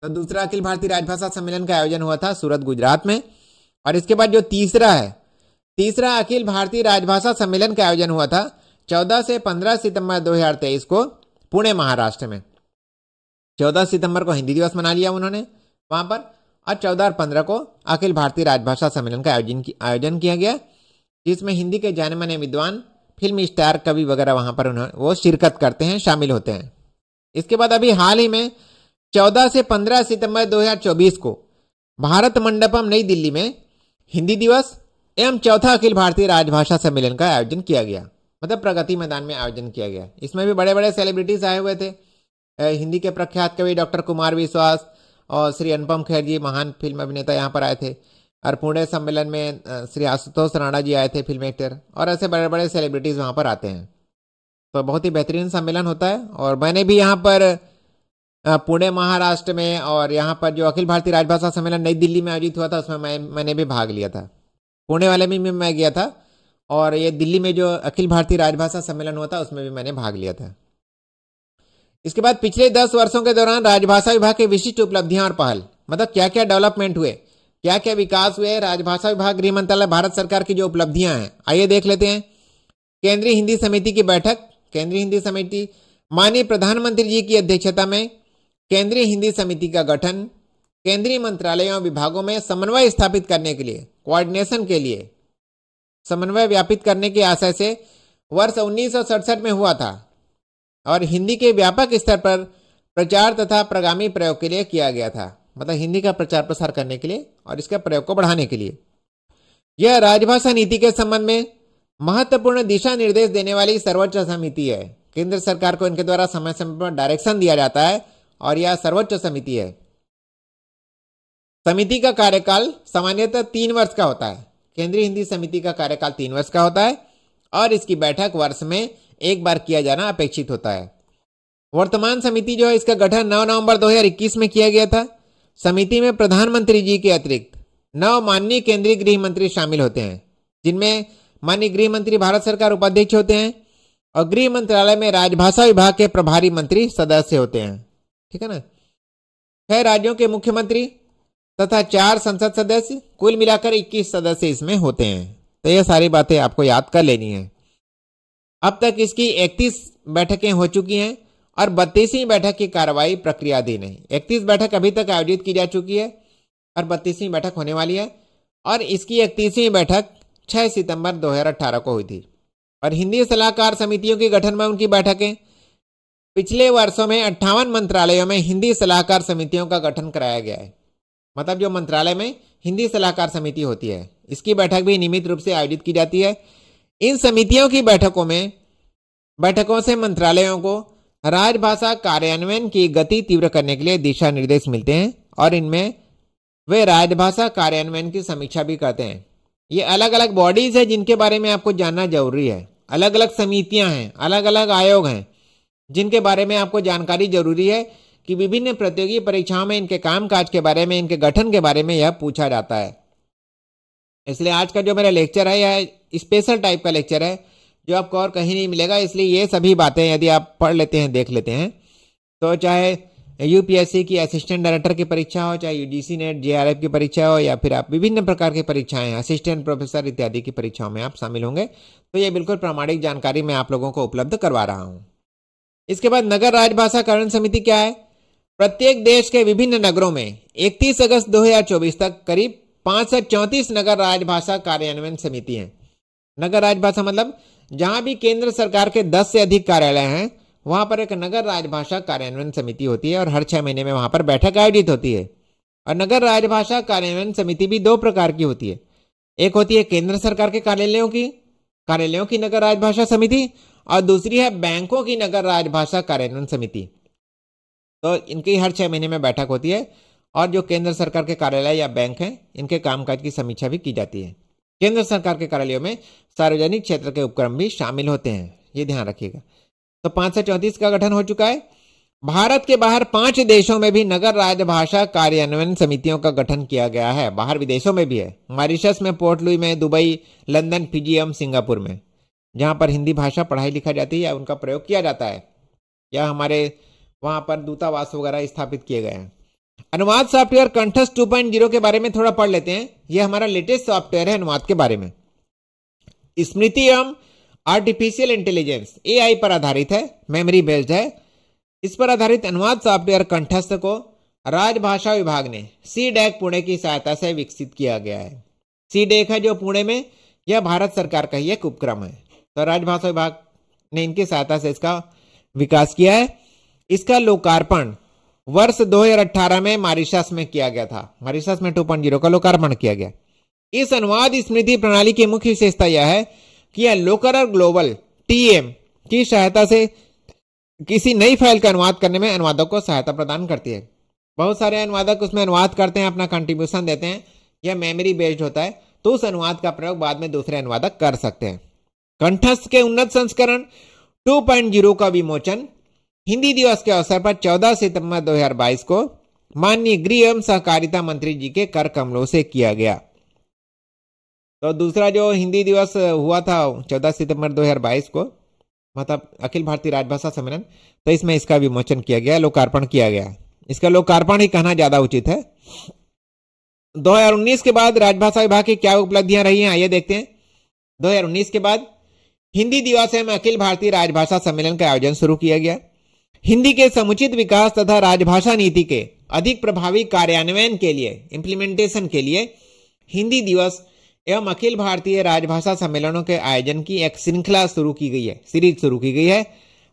तो दूसरा अखिल भारतीय राजभाषा सम्मेलन का आयोजन हुआ था सूरत गुजरात में और इसके बाद जो तीसरा है तीसरा अखिल भारतीय राजभाषा सम्मेलन का आयोजन हुआ था 14 से 15 सितंबर 2023 को पुणे महाराष्ट्र में 14 सितंबर को हिंदी दिवस मना लिया उन्होंने वहां पर आज चौदह और पंद्रह को अखिल भारतीय राजभाषा सम्मेलन का आयोजन की, आयोजन किया गया जिसमें हिंदी के जाने माने विद्वान फिल्म स्टार कवि वगैरह वहां पर उन्होंने वो शिरकत करते हैं शामिल होते हैं इसके बाद अभी हाल ही में 14 से 15 सितंबर 2024 को भारत मंडपम नई दिल्ली में हिंदी दिवस एवं चौथा अखिल भारतीय राजभाषा सम्मेलन का आयोजन किया गया मतलब प्रगति मैदान में आयोजन किया गया इसमें भी बड़े बड़े सेलिब्रिटीज आए हुए थे हिंदी के प्रख्यात कवि डॉक्टर कुमार विश्वास और श्री अनुपम खैर जी महान फिल्म अभिनेता यहाँ पर आए थे और पुणे सम्मेलन में श्री आशुतोष राणा जी आए थे फिल्म एक्टर और ऐसे बड़े बड़े सेलिब्रिटीज़ वहाँ पर आते हैं तो बहुत ही बेहतरीन सम्मेलन होता है और मैंने भी यहाँ पर पुणे महाराष्ट्र में और यहाँ पर जो अखिल भारतीय राजभाषा सम्मेलन नई दिल्ली में आयोजित हुआ था उसमें मैं मैंने भी भाग लिया था पुणे वाले में भी मैं गया था और ये दिल्ली में जो अखिल भारतीय राजभाषा सम्मेलन हुआ था उसमें भी मैंने भाग लिया था इसके बाद पिछले दस वर्षों के दौरान राजभाषा विभाग की विशिष्ट उपलब्धियां और पहल मतलब क्या क्या डेवलपमेंट हुए क्या क्या विकास हुए राजभाषा विभाग गृह मंत्रालय भारत सरकार की जो उपलब्धियां हैं आइए देख लेते हैं केंद्रीय हिंदी समिति की बैठक केंद्रीय हिंदी समिति माननीय प्रधानमंत्री जी की अध्यक्षता में केंद्रीय हिंदी समिति का गठन केंद्रीय मंत्रालयों और विभागों में समन्वय स्थापित करने के लिए कोऑर्डिनेशन के लिए समन्वय व्यापित करने के आशय से वर्ष उन्नीस में हुआ था और हिंदी के व्यापक स्तर पर प्रचार तथा प्रगामी प्रयोग के लिए किया गया था मतलब हिंदी का प्रचार प्रसार करने के लिए और इसका प्रयोग को बढ़ाने के लिए यह राजभाषा नीति के संबंध में महत्वपूर्ण दिशा निर्देश देने वाली सर्वोच्च समिति है केंद्र सरकार को इनके द्वारा समय समय पर डायरेक्शन दिया जाता है और यह सर्वोच्च समिति है समिति का कार्यकाल सामान्यतः तीन वर्ष का होता है केंद्रीय हिंदी समिति का कार्यकाल तीन वर्ष का होता है और इसकी बैठक वर्ष में एक बार किया जाना अपेक्षित होता है वर्तमान समिति जो है इसका गठन 9 नवंबर 2021 में किया गया था समिति में प्रधानमंत्री जी के अतिरिक्त नौ माननीय केंद्रीय गृह मंत्री शामिल होते हैं जिनमें माननीय गृह मंत्री भारत सरकार उपाध्यक्ष होते हैं और गृह मंत्रालय में राजभाषा विभाग के प्रभारी मंत्री सदस्य होते हैं ठीक है ना छह राज्यों के मुख्यमंत्री तथा चार संसद सदस्य कुल मिलाकर 21 सदस्य इसमें होते हैं तो यह सारी बातें आपको याद कर लेनी है अब तक इसकी इकतीस बैठकें हो चुकी हैं और बत्तीसवीं बैठक की कार्रवाई प्रक्रियाधीन है इकतीस बैठक अभी तक आयोजित की जा चुकी है और बत्तीसवीं बैठक होने वाली है और इसकी इकतीसवीं बैठक 6 सितंबर 2018 को हुई थी और हिंदी सलाहकार समितियों के गठन में उनकी बैठकें पिछले वर्षों में अट्ठावन मंत्रालयों में हिंदी सलाहकार समितियों का गठन कराया गया है मतलब जो मंत्रालय में हिंदी सलाहकार समिति होती है इसकी बैठक भी नियमित रूप से आयोजित की जाती है इन समितियों की बैठकों में बैठकों से मंत्रालयों को राजभाषा कार्यान्वयन की गति तीव्र करने के लिए दिशा निर्देश मिलते हैं और इनमें वे राजभाषा कार्यान्वयन की समीक्षा भी करते हैं ये अलग अलग बॉडीज है जिनके बारे में आपको जानना जरूरी है अलग अलग समितियां हैं अलग अलग आयोग हैं जिनके बारे में आपको जानकारी जरूरी है कि विभिन्न प्रतियोगी परीक्षाओं में इनके कामकाज के बारे में इनके गठन के बारे में यह पूछा जाता है इसलिए आज का जो मेरा लेक्चर है यह स्पेशल टाइप का लेक्चर है जो आपको और कहीं नहीं मिलेगा इसलिए ये सभी बातें यदि आप पढ़ लेते हैं देख लेते हैं तो चाहे यूपीएससी की असिस्टेंट डायरेक्टर की परीक्षा हो चाहे यूजीसी नेट जेआरएफ की परीक्षा हो या फिर आप विभिन्न प्रकार की परीक्षाएं असिस्टेंट प्रोफेसर इत्यादि की परीक्षाओं में आप शामिल होंगे तो ये बिल्कुल प्रामाणिक जानकारी मैं आप लोगों को उपलब्ध करवा रहा हूँ इसके बाद नगर राजभाषाकरण समिति क्या है प्रत्येक देश के विभिन्न नगरों में 31 अगस्त 2024 तक करीब पांच सौ चौंतीस नगर राजभाषा कार्यान्वयन समिति है नगर राजभाषा मतलब जहां भी केंद्र सरकार के दस से अधिक कार्यालय हैं वहां पर एक नगर राजभाषा कार्यान्वयन समिति होती है और हर छह महीने में वहां पर बैठक आयोजित होती है और नगर राजभाषा कार्यान्वयन समिति भी दो प्रकार की होती है एक होती है केंद्र सरकार के कार्यालयों की कार्यालयों की नगर राजभाषा समिति और दूसरी है बैंकों की नगर राजभाषा कार्यान्वयन समिति तो इनकी हर छह महीने में बैठक होती है और जो केंद्र सरकार के कार्यालय या बैंक हैं इनके कामकाज की समीक्षा भी की जाती है केंद्र सरकार के कार्यालयों में सार्वजनिक क्षेत्र के उपक्रम भी शामिल होते हैं ये ध्यान रखिएगा तो पांच सौ चौंतीस का गठन हो चुका है भारत के बाहर पांच देशों में भी नगर राजभाषा कार्यान्वयन समितियों का गठन किया गया है बाहर विदेशों में भी है मॉरिशस में पोर्ट लुई में दुबई लंदन फिजी एवं सिंगापुर में जहां पर हिंदी भाषा पढ़ाई लिखा जाती है या उनका प्रयोग किया जाता है या हमारे वहां पर दूतावास वगैरह स्थापित किए गए हैं अनुवाद सॉफ्टवेयर कंठस 2.0 के बारे में थोड़ा पढ़ लेते हैं यह हमारा लेटेस्ट सॉफ्टवेयर है अनुवाद के बारे में स्मृति एवं आर्टिफिशियल इंटेलिजेंस ए पर आधारित है मेमोरी बेस्ड है इस पर आधारित अनुवाद सॉफ्टवेयर कंठस्थ को राजभाषा विभाग ने सी डेक पुणे की सहायता से विकसित किया गया है सी डेक है जो पुणे में यह भारत सरकार का ही एक उपक्रम है तो राजभाषा विभाग ने इनकी सहायता से इसका विकास किया है इसका लोकार्पण वर्ष 2018 में मॉरिशस में किया गया था मॉरिशस में 2.0 का लोकार्पण किया गया इस अनुवाद स्मृति प्रणाली की मुख्य विशेषता यह है कि यह लोकर ग्लोबल टीएम की सहायता से किसी नई फाइल का अनुवाद करने में अनुवादक को सहायता प्रदान करती है बहुत सारे अनुवादक उसमें अनुवाद करते हैं अपना कंट्रीब्यूशन देते हैं यह मेमोरी बेस्ड होता है तो उस अनुवाद का प्रयोग बाद में दूसरे अनुवादक कर सकते हैं कंठस्थ के उन्नत संस्करण 2.0 का विमोचन हिंदी दिवस के अवसर पर 14 सितंबर 2022 को माननीय गृह एवं सहकारिता मंत्री जी के कर कमलों से किया गया तो दूसरा जो हिंदी दिवस हुआ था 14 सितंबर 2022 को मतलब अखिल भारतीय राजभाषा सम्मेलन तो इसमें इसका विमोचन किया गया लोकार्पण किया गया इसका लोकार्पण ही कहना ज्यादा उचित है 2019 के बाद राजभाषा विभाग की क्या उपलब्धियां रही हैं आइए देखते हैं 2019 के बाद हिंदी दिवस एवं अखिल भारतीय राजभाषा सम्मेलन का आयोजन शुरू किया गया हिंदी के समुचित विकास तथा राजभाषा नीति के अधिक प्रभावी कार्यान्वयन के लिए इम्प्लीमेंटेशन के लिए हिंदी दिवस एवं अखिल भारतीय राजभाषा सम्मेलनों के आयोजन की एक श्रृंखला शुरू की गई है सीरीज शुरू की गई है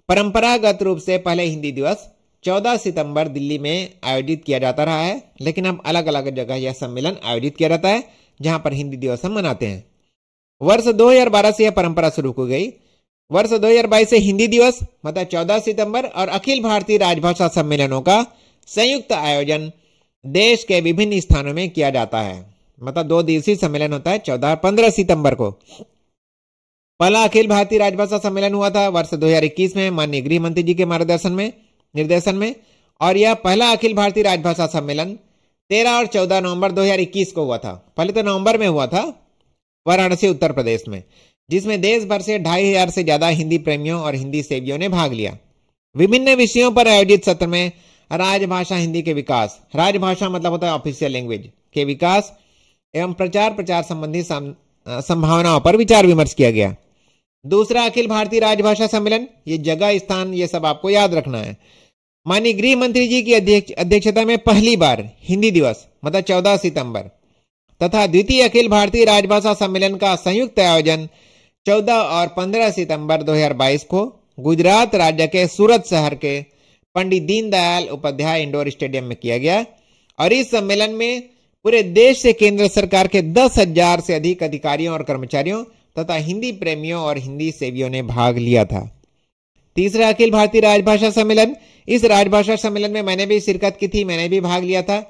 परंपरागत रूप से पहले हिंदी दिवस 14 सितंबर दिल्ली में आयोजित किया जाता रहा है लेकिन अब अलग अलग जगह यह सम्मेलन आयोजित किया जाता है जहां पर हिंदी दिवस हम मनाते हैं वर्ष 2012 से यह परंपरा शुरू की गई वर्ष 2022 से हिंदी दिवस मतलब 14 सितंबर और अखिल भारतीय राजभाषा सम्मेलनों का संयुक्त आयोजन देश के विभिन्न स्थानों में किया जाता है मतलब दो दिवसीय सम्मेलन होता है चौदह पंद्रह सितंबर को पहला अखिल भारतीय राजभाषा सम्मेलन हुआ था वर्ष 2021 में माननीय गृह मंत्री जी के मार्गदर्शन में निर्देशन में और यह पहला अखिल भारतीय राजभाषा सम्मेलन तेरह और चौदह नवंबर दो को हुआ था पहले तो नवंबर में हुआ था वाराणसी उत्तर प्रदेश में जिसमें देश भर से ढाई हजार से ज्यादा हिंदी प्रेमियों और हिंदी सेवियों ने भाग लिया विभिन्न विषयों पर आयोजित सत्र में राजभाषा हिंदी के विकास राजभाषा मतलब होता है ऑफिशियल लैंग्वेज के विकास एवं प्रचार प्रचार संबंधी संभावनाओं पर विचार विमर्श किया गया दूसरा अखिल भारतीय राजभाषा सम्मेलन ये जगह स्थान ये सब आपको याद रखना है माननीय गृह मंत्री जी की अध्यक्षता में पहली बार हिंदी दिवस मतलब 14 सितंबर तथा द्वितीय अखिल भारतीय राजभाषा सम्मेलन का संयुक्त आयोजन 14 और 15 सितंबर 2022 को गुजरात राज्य के सूरत शहर के पंडित दीनदयाल उपाध्याय इंडोर स्टेडियम में किया गया और इस सम्मेलन में पूरे देश से केंद्र सरकार के दस हजार से अधिक अधिकारियों और कर्मचारियों तथा हिंदी प्रेमियों और हिंदी सेवियों ने भाग लिया था तीसरा अखिल भारतीय राजभाषा सम्मेलन इस राजभाषा सम्मेलन में मैंने भी शिरकत की थी मैंने भी भाग लिया था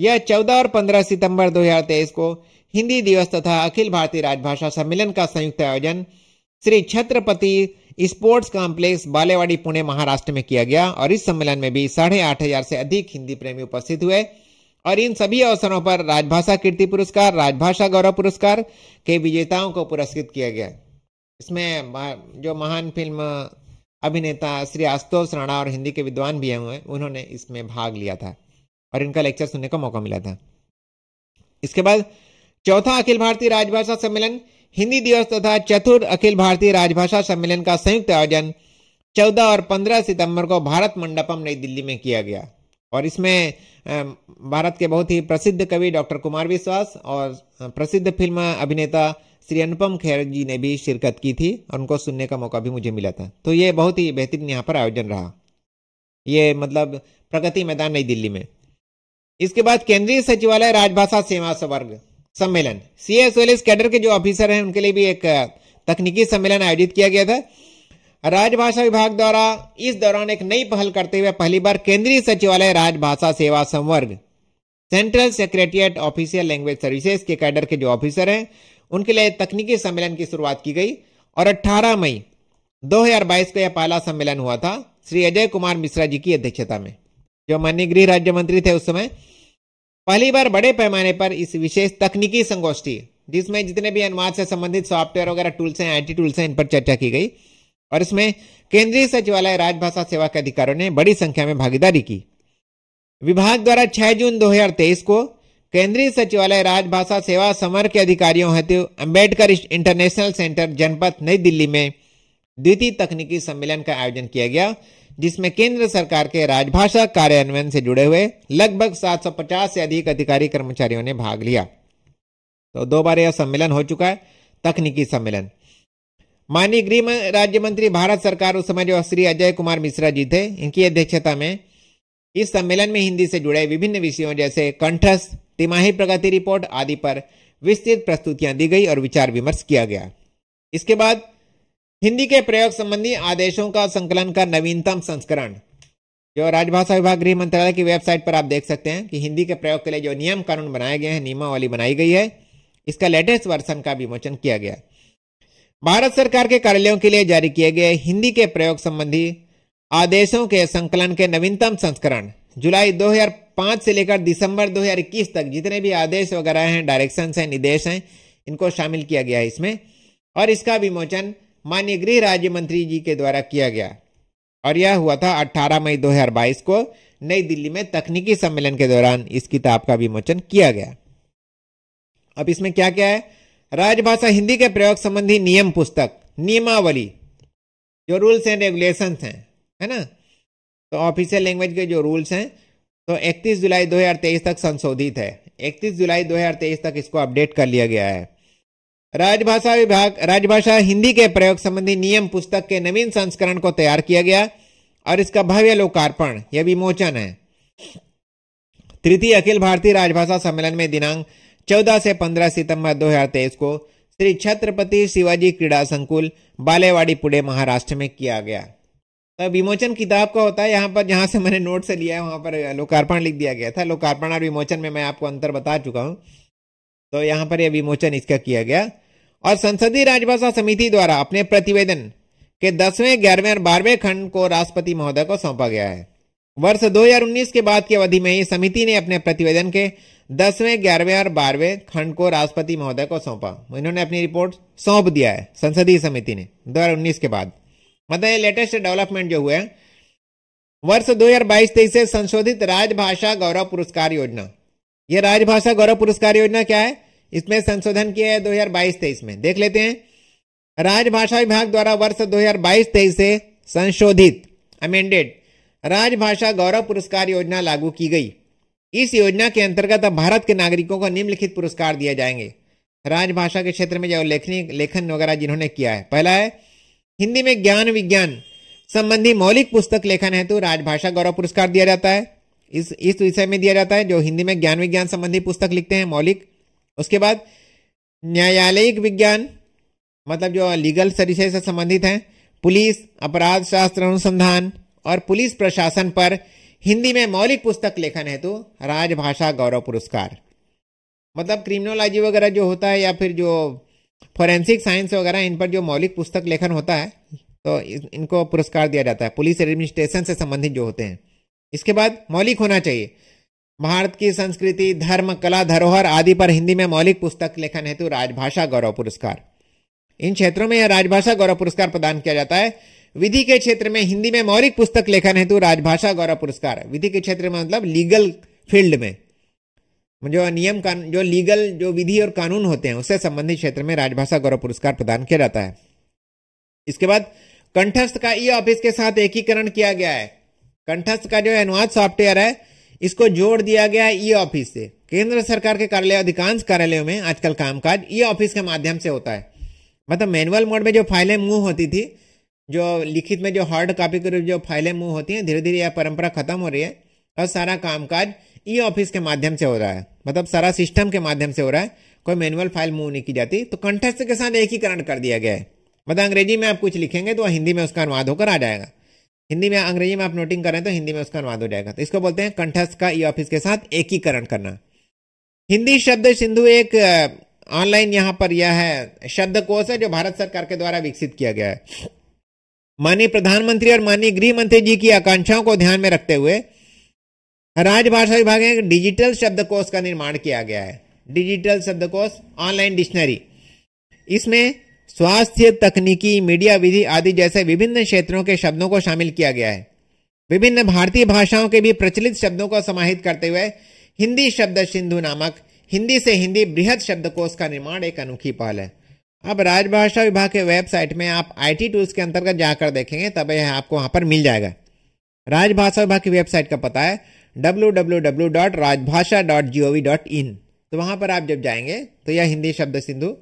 यह 14 और 15 सितंबर 2023 को हिंदी दिवस तथा अखिल भारतीय राजभाषा सम्मेलन का संयुक्त आयोजन श्री छत्रपति स्पोर्ट्स कॉम्प्लेक्स बालेवाड़ी पुणे महाराष्ट्र में किया गया और इस सम्मेलन में भी साढ़े आठ हजार से अधिक हिंदी प्रेमी उपस्थित हुए और इन सभी अवसरों पर राजभाषा कीर्ति पुरस्कार राजभाषा गौरव पुरस्कार के विजेताओं को पुरस्कृत किया गया इसमें जो महान फिल्म अभिनेता श्री आशुतोष राणा और हिंदी के विद्वान भी हुए उन्होंने इसमें भाग लिया था और इनका लेक्चर सुनने का मौका मिला था इसके बाद चौथा अखिल भारतीय राजभाषा सम्मेलन हिंदी दिवस तथा चतुर्थ अखिल भारतीय राजभाषा सम्मेलन का संयुक्त आयोजन 14 और 15 सितंबर को भारत मंडपम नई दिल्ली में किया गया और इसमें भारत के बहुत ही प्रसिद्ध कवि डॉक्टर कुमार विश्वास और प्रसिद्ध फिल्म अभिनेता श्री अनुपम खेर जी ने भी शिरकत की थी और उनको सुनने का मौका भी मुझे मिला था तो ये बहुत ही बेहतरीन यहाँ पर आयोजन रहा ये मतलब प्रगति मैदान नई दिल्ली में इसके बाद केंद्रीय सचिवालय राजभाषा सेवा वर्ग सम्मेलन C S L S cadre के जो ऑफिसर हैं उनके लिए भी एक तकनीकी सम्मेलन आयोजित किया गया था राजभाषा विभाग द्वारा इस दौरान एक नई पहल करते हुए पहली बार केंद्रीय सचिवालय राजभाषा सेवा संवर्ग central secretariat official language services के कैडर के जो ऑफिसर हैं उनके लिए तकनीकी सम्मेलन की शुरुआत की गई और 18 मई 2022 को यह पहला सम्मेलन हुआ था श्री अजय कुमार मिश्रा जी की अध्यक्षता में जो माननीय गृह राज्य मंत्री थे उस समय पहली बार बड़े पैमाने पर इस विशेष तकनीकी संगोष्ठी जिसमें जितने भी अनुवाद से संबंधित सॉफ्टवेयर वगैरह टूल्स हैं आईटी टूल्स हैं इन पर चर्चा की गई और इसमें केंद्रीय सचिवालय राजभाषा सेवा के अधिकारियों ने बड़ी संख्या में भागीदारी की विभाग द्वारा 6 जून 2023 को केंद्रीय सचिवालय राजभाषा सेवा समर के अधिकारियों हेतु अम्बेडकर इंटरनेशनल सेंटर जनपद नई दिल्ली में द्वितीय तकनीकी सम्मेलन का आयोजन किया गया जिसमें केंद्र सरकार के राजभाषा कार्यान्वयन से जुड़े हुए लगभग 750 से अधिक अधिकारी कर्मचारियों ने भाग लिया तो दो बार यह सम्मेलन हो चुका है तकनीकी सम्मेलन माननीय गृह राज्य मंत्री भारत सरकार उस समय जो श्री अजय कुमार मिश्रा जी थे इनकी अध्यक्षता में इस सम्मेलन में हिंदी से जुड़े विभिन्न विषयों जैसे कंठस्थ तिमाही प्रगति रिपोर्ट आदि पर विस्तृत प्रस्तुतियां दी गई और विचार विमर्श किया गया इसके बाद हिंदी के प्रयोग संबंधी आदेशों का संकलन का नवीनतम संस्करण जो राजभाषा विभाग गृह मंत्रालय की वेबसाइट पर आप देख सकते हैं कि हिंदी के प्रयोग के लिए जो नियम कानून बनाए गए हैं नियमावली बनाई गई है इसका लेटेस्ट वर्सन का विमोचन किया गया भारत सरकार के कार्यालयों के लिए जारी किए गए हिंदी के प्रयोग संबंधी आदेशों के संकलन के नवीनतम संस्करण जुलाई 2005 से लेकर दिसंबर 2021 तक जितने भी आदेश वगैरह हैं डायरेक्शन हैं निर्देश हैं इनको शामिल किया गया है इसमें और इसका विमोचन माननीय गृह राज्य मंत्री जी के द्वारा किया गया और यह हुआ था 18 मई 2022 को नई दिल्ली में तकनीकी सम्मेलन के दौरान इस किताब का विमोचन किया गया अब इसमें क्या क्या है राजभाषा हिंदी के प्रयोग संबंधी नियम पुस्तक नियमावली जो रूल्स एंड रेगुलेशन हैं है ना तो ऑफिशियल लैंग्वेज के जो रूल्स हैं तो 31 जुलाई 2023 तक संशोधित है 31 जुलाई 2023 तक इसको अपडेट कर लिया गया है राजभाषा विभाग राजभाषा हिंदी के प्रयोग संबंधी नियम पुस्तक के नवीन संस्करण को तैयार किया गया और इसका भव्य लोकार्पण यह विमोचन है तृतीय अखिल भारतीय राजभाषा सम्मेलन में दिनांक 14 से 15 सितंबर 2023 को श्री छत्रपति शिवाजी क्रीड़ा संकुल बालेवाड़ी पुणे महाराष्ट्र में किया गया तो विमोचन किताब का होता है यहाँ पर जहाँ से मैंने नोट से लिया है वहाँ पर लोकार्पण लिख दिया गया था लोकार्पण और विमोचन में मैं आपको अंतर बता चुका हूँ तो यहां पर यह विमोचन इसका किया गया और संसदीय राजभाषा समिति द्वारा अपने प्रतिवेदन के दसवें ग्यारहवें और बारहवें खंड को राष्ट्रपति महोदय को सौंपा गया है वर्ष 2019 के बाद की अवधि में ही समिति ने अपने प्रतिवेदन के दसवें ग्यारहवें और बारहवें खंड को राष्ट्रपति महोदय को सौंपा इन्होंने अपनी रिपोर्ट सौंप दिया है संसदीय समिति ने 2019 के बाद मतलब ये लेटेस्ट डेवलपमेंट जो हुए हैं वर्ष 2022 हजार से संशोधित राजभाषा गौरव पुरस्कार योजना यह राजभाषा गौरव पुरस्कार योजना क्या है इसमें संशोधन किया है 2022 हजार में देख लेते हैं राजभाषा विभाग द्वारा वर्ष 2022 हजार से संशोधित अमेंडेड राजभाषा गौरव पुरस्कार योजना लागू की गई इस योजना के अंतर्गत अब भारत के नागरिकों को निम्नलिखित पुरस्कार दिए जाएंगे राजभाषा के क्षेत्र में जो लेखनी लेखन वगैरह जिन्होंने किया है पहला है हिंदी में ज्ञान विज्ञान संबंधी मौलिक पुस्तक लेखन है तो राजभाषा गौरव पुरस्कार दिया जाता है इस इस विषय तो में दिया जाता है जो हिंदी में ज्ञान विज्ञान संबंधी पुस्तक लिखते हैं मौलिक उसके बाद न्यायालयिक विज्ञान मतलब जो लीगल सर्विसेज से संबंधित हैं पुलिस अपराध शास्त्र अनुसंधान और पुलिस प्रशासन पर हिंदी में मौलिक पुस्तक लेखन हेतु राजभाषा गौरव पुरस्कार मतलब क्रिमिनोलॉजी वगैरह जो होता है या फिर जो फॉरेंसिक साइंस वगैरह इन पर जो मौलिक पुस्तक लेखन होता है तो इनको पुरस्कार दिया जाता है पुलिस एडमिनिस्ट्रेशन से संबंधित जो होते हैं इसके बाद मौलिक होना चाहिए भारत की संस्कृति धर्म कला धरोहर आदि पर हिंदी में मौलिक पुस्तक लेखन हेतु राजभाषा गौरव पुरस्कार इन क्षेत्रों में यह राजभाषा गौरव पुरस्कार प्रदान किया जाता है विधि के क्षेत्र में हिंदी में मौलिक पुस्तक लेखन हेतु राजभाषा गौरव पुरस्कार विधि के क्षेत्र में मतलब लीगल फील्ड में जो नियम कानून जो लीगल जो विधि और कानून होते हैं उससे संबंधित क्षेत्र में राजभाषा गौरव पुरस्कार प्रदान किया जाता है इसके बाद कंठस्थ का ई ऑफिस के साथ एकीकरण किया गया है कंठस्थ का जो अनुवाद सॉफ्टवेयर है इसको जोड़ दिया गया है ई ऑफिस से केंद्र सरकार के कार्यालय अधिकांश कार्यालयों में आजकल कामकाज ई ऑफिस के माध्यम से होता है मतलब मैनुअल मोड में जो फाइलें मूव होती थी जो लिखित में जो हार्ड कॉपी के रूप जो फाइलें मूव होती हैं धीरे धीरे यह परंपरा खत्म हो रही है और सारा कामकाज ई ऑफिस के माध्यम से हो रहा है मतलब सारा सिस्टम के माध्यम से हो रहा है कोई मैनुअल फाइल मूव नहीं की जाती तो कंठस्थ के साथ एकीकरण कर दिया गया है मतलब अंग्रेजी में आप कुछ लिखेंगे तो हिंदी में उसका अनुवाद होकर आ जाएगा हिंदी में अंग्रेजी में आप नोटिंग कर रहे हैं तो हिंदी में उसका अनुवाद हो जाएगा तो इसको बोलते हैं कंठस्थ का ई ऑफिस के साथ एकीकरण करना हिंदी शब्द सिंधु एक ऑनलाइन यहां पर यह है शब्दकोश है जो भारत सरकार के द्वारा विकसित किया गया है माननीय प्रधानमंत्री और माननीय गृह मंत्री जी की आकांक्षाओं को ध्यान में रखते हुए राजभाषा विभाग ने डिजिटल शब्दकोश का निर्माण किया गया है डिजिटल शब्दकोश ऑनलाइन डिक्शनरी इसमें स्वास्थ्य तकनीकी मीडिया विधि आदि जैसे विभिन्न क्षेत्रों के शब्दों को शामिल किया गया है विभिन्न भारतीय भाषाओं के भी प्रचलित शब्दों को समाहित करते हुए हिंदी शब्द सिंधु नामक हिंदी से हिंदी बृहद शब्दकोश का निर्माण एक अनोखी पहल है अब राजभाषा विभाग के वेबसाइट में आप आई टी टूल्स के अंतर्गत जाकर देखेंगे तब यह आपको वहां पर मिल जाएगा राजभाषा विभाग की वेबसाइट का पता है W W W dot Rajbhasha dot G O V dot in तो वहां पर आप जब जाएंगे तो यह हिंदी शब्द सिंधु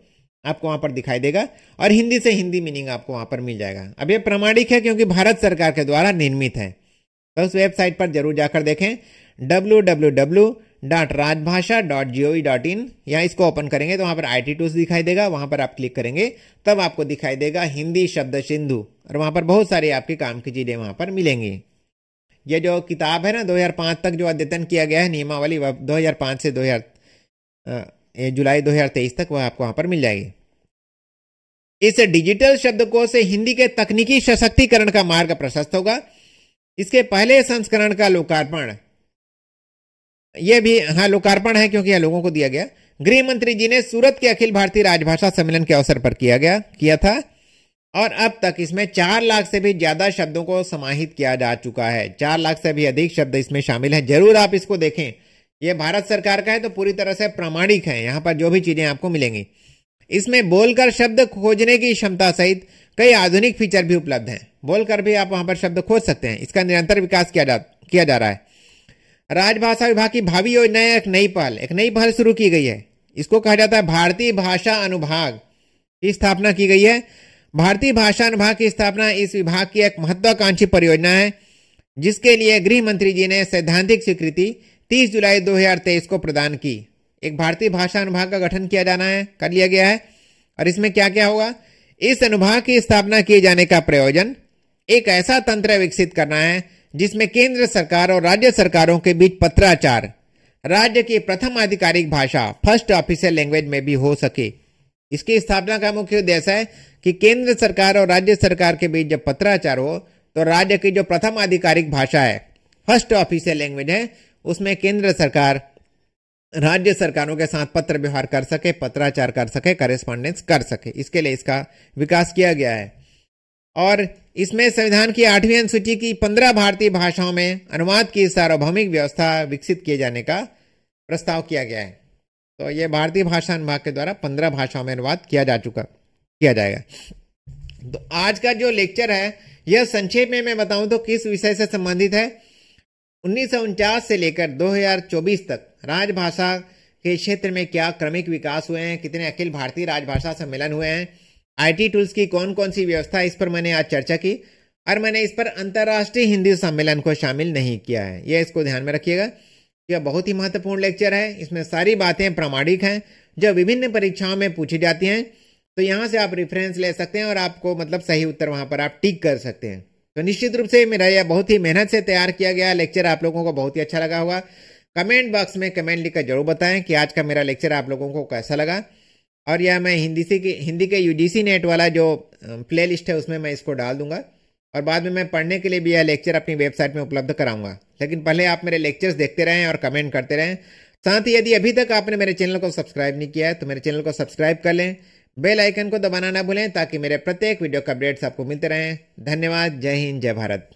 आपको वहां पर दिखाई देगा और हिंदी से हिंदी मीनिंग आपको वहां पर मिल जाएगा अब ये प्रमाणिक है क्योंकि भारत सरकार के द्वारा निर्मित है तो उस वेबसाइट पर जरूर जाकर देखें W W W dot Rajbhasha dot G O V dot in इसको ओपन करेंगे तो वहाँ पर आई टी टूस दिखाई देगा वहाँ पर आप क्लिक करेंगे तब आपको दिखाई देगा हिंदी शब्द सिंधु और वहाँ पर बहुत सारे आपके काम की चीज़ें वहाँ पर मिलेंगी ये जो किताब है ना 2005 तक जो अद्यतन किया गया है नियमावली 2005 से 2000 जुलाई 2023 तक वह आपको वहाँ पर मिल जाएगी इस डिजिटल शब्दकोश से हिंदी के तकनीकी सशक्तिकरण का मार्ग प्रशस्त होगा इसके पहले संस्करण का लोकार्पण यह भी हाँ लोकार्पण है क्योंकि यह लोगों को दिया गया गृह मंत्री जी ने सूरत के अखिल भारतीय राजभाषा सम्मेलन के अवसर पर किया गया किया था और अब तक इसमें चार लाख से भी ज्यादा शब्दों को समाहित किया जा चुका है चार लाख से भी अधिक शब्द इसमें शामिल है जरूर आप इसको देखें यह भारत सरकार का है तो पूरी तरह से प्रामाणिक है यहां पर जो भी चीजें आपको मिलेंगी इसमें बोलकर शब्द खोजने की क्षमता सहित कई आधुनिक फीचर भी उपलब्ध हैं बोलकर भी आप वहां पर शब्द खोज सकते हैं इसका निरंतर विकास किया जा किया जा रहा है राजभाषा विभाग की भावी योजनाएं एक नई पहल एक नई पहल शुरू की गई है इसको कहा जाता है भारतीय भाषा अनुभाग की स्थापना की गई है भारतीय भाषा अनुभाग की स्थापना इस विभाग की एक महत्वाकांक्षी परियोजना है जिसके लिए गृह मंत्री जी ने सैद्धांतिक स्वीकृति 30 जुलाई 2023 को प्रदान की एक भारतीय भाषा अनुभाग का गठन किया जाना है कर लिया गया है और इसमें क्या क्या होगा इस अनुभाग की स्थापना किए जाने का प्रयोजन एक ऐसा तंत्र विकसित करना है जिसमें केंद्र सरकार और राज्य सरकारों के बीच पत्राचार राज्य की प्रथम आधिकारिक भाषा फर्स्ट ऑफिशियल लैंग्वेज में भी हो सके इसकी स्थापना का मुख्य उद्देश्य है कि केंद्र सरकार और राज्य सरकार के बीच जब पत्राचार हो तो राज्य की जो प्रथम आधिकारिक भाषा है फर्स्ट ऑफिशियल लैंग्वेज है उसमें केंद्र सरकार राज्य सरकारों के साथ पत्र व्यवहार कर सके पत्राचार कर सके करेस्पॉन्डेंस कर सके इसके लिए इसका विकास किया गया है और इसमें संविधान की आठवीं अनुसूची की पंद्रह भारतीय भाषाओं में अनुवाद की सार्वभौमिक व्यवस्था विकसित किए जाने का प्रस्ताव किया गया है तो ये भारतीय भाषा अनुभाग के द्वारा पंद्रह भाषाओं में अनुवाद किया जा चुका किया जाएगा तो आज का जो लेक्चर है यह संक्षेप में मैं बताऊं तो किस विषय से संबंधित है उन्नीस से लेकर 2024 तक राजभाषा के क्षेत्र में क्या क्रमिक विकास हुए हैं कितने अखिल भारतीय राजभाषा सम्मेलन हुए हैं आईटी टूल्स की कौन कौन सी व्यवस्था इस पर मैंने आज चर्चा की और मैंने इस पर अंतर्राष्ट्रीय हिंदी सम्मेलन को शामिल नहीं किया है यह इसको ध्यान में रखिएगा यह बहुत ही महत्वपूर्ण लेक्चर है इसमें सारी बातें प्रामाणिक हैं जो विभिन्न परीक्षाओं में पूछी जाती हैं तो यहाँ से आप रेफरेंस ले सकते हैं और आपको मतलब सही उत्तर वहाँ पर आप टिक कर सकते हैं तो निश्चित रूप से मेरा यह बहुत ही मेहनत से तैयार किया गया लेक्चर आप लोगों को बहुत ही अच्छा लगा होगा कमेंट बॉक्स में कमेंट लिखकर जरूर बताएं कि आज का मेरा लेक्चर आप लोगों को कैसा लगा और यह मैं हिंदी से के हिंदी के यू नेट वाला जो प्ले लिस्ट है उसमें मैं इसको डाल दूंगा और बाद में मैं पढ़ने के लिए भी यह लेक्चर अपनी वेबसाइट में उपलब्ध कराऊंगा लेकिन पहले आप मेरे लेक्चर्स देखते रहें और कमेंट करते रहें साथ ही यदि अभी तक आपने मेरे चैनल को सब्सक्राइब नहीं किया है तो मेरे चैनल को सब्सक्राइब कर लें बेल आइकन को दबाना ना भूलें ताकि मेरे प्रत्येक वीडियो का अपडेट्स आपको मिलते रहें धन्यवाद जय हिंद जय भारत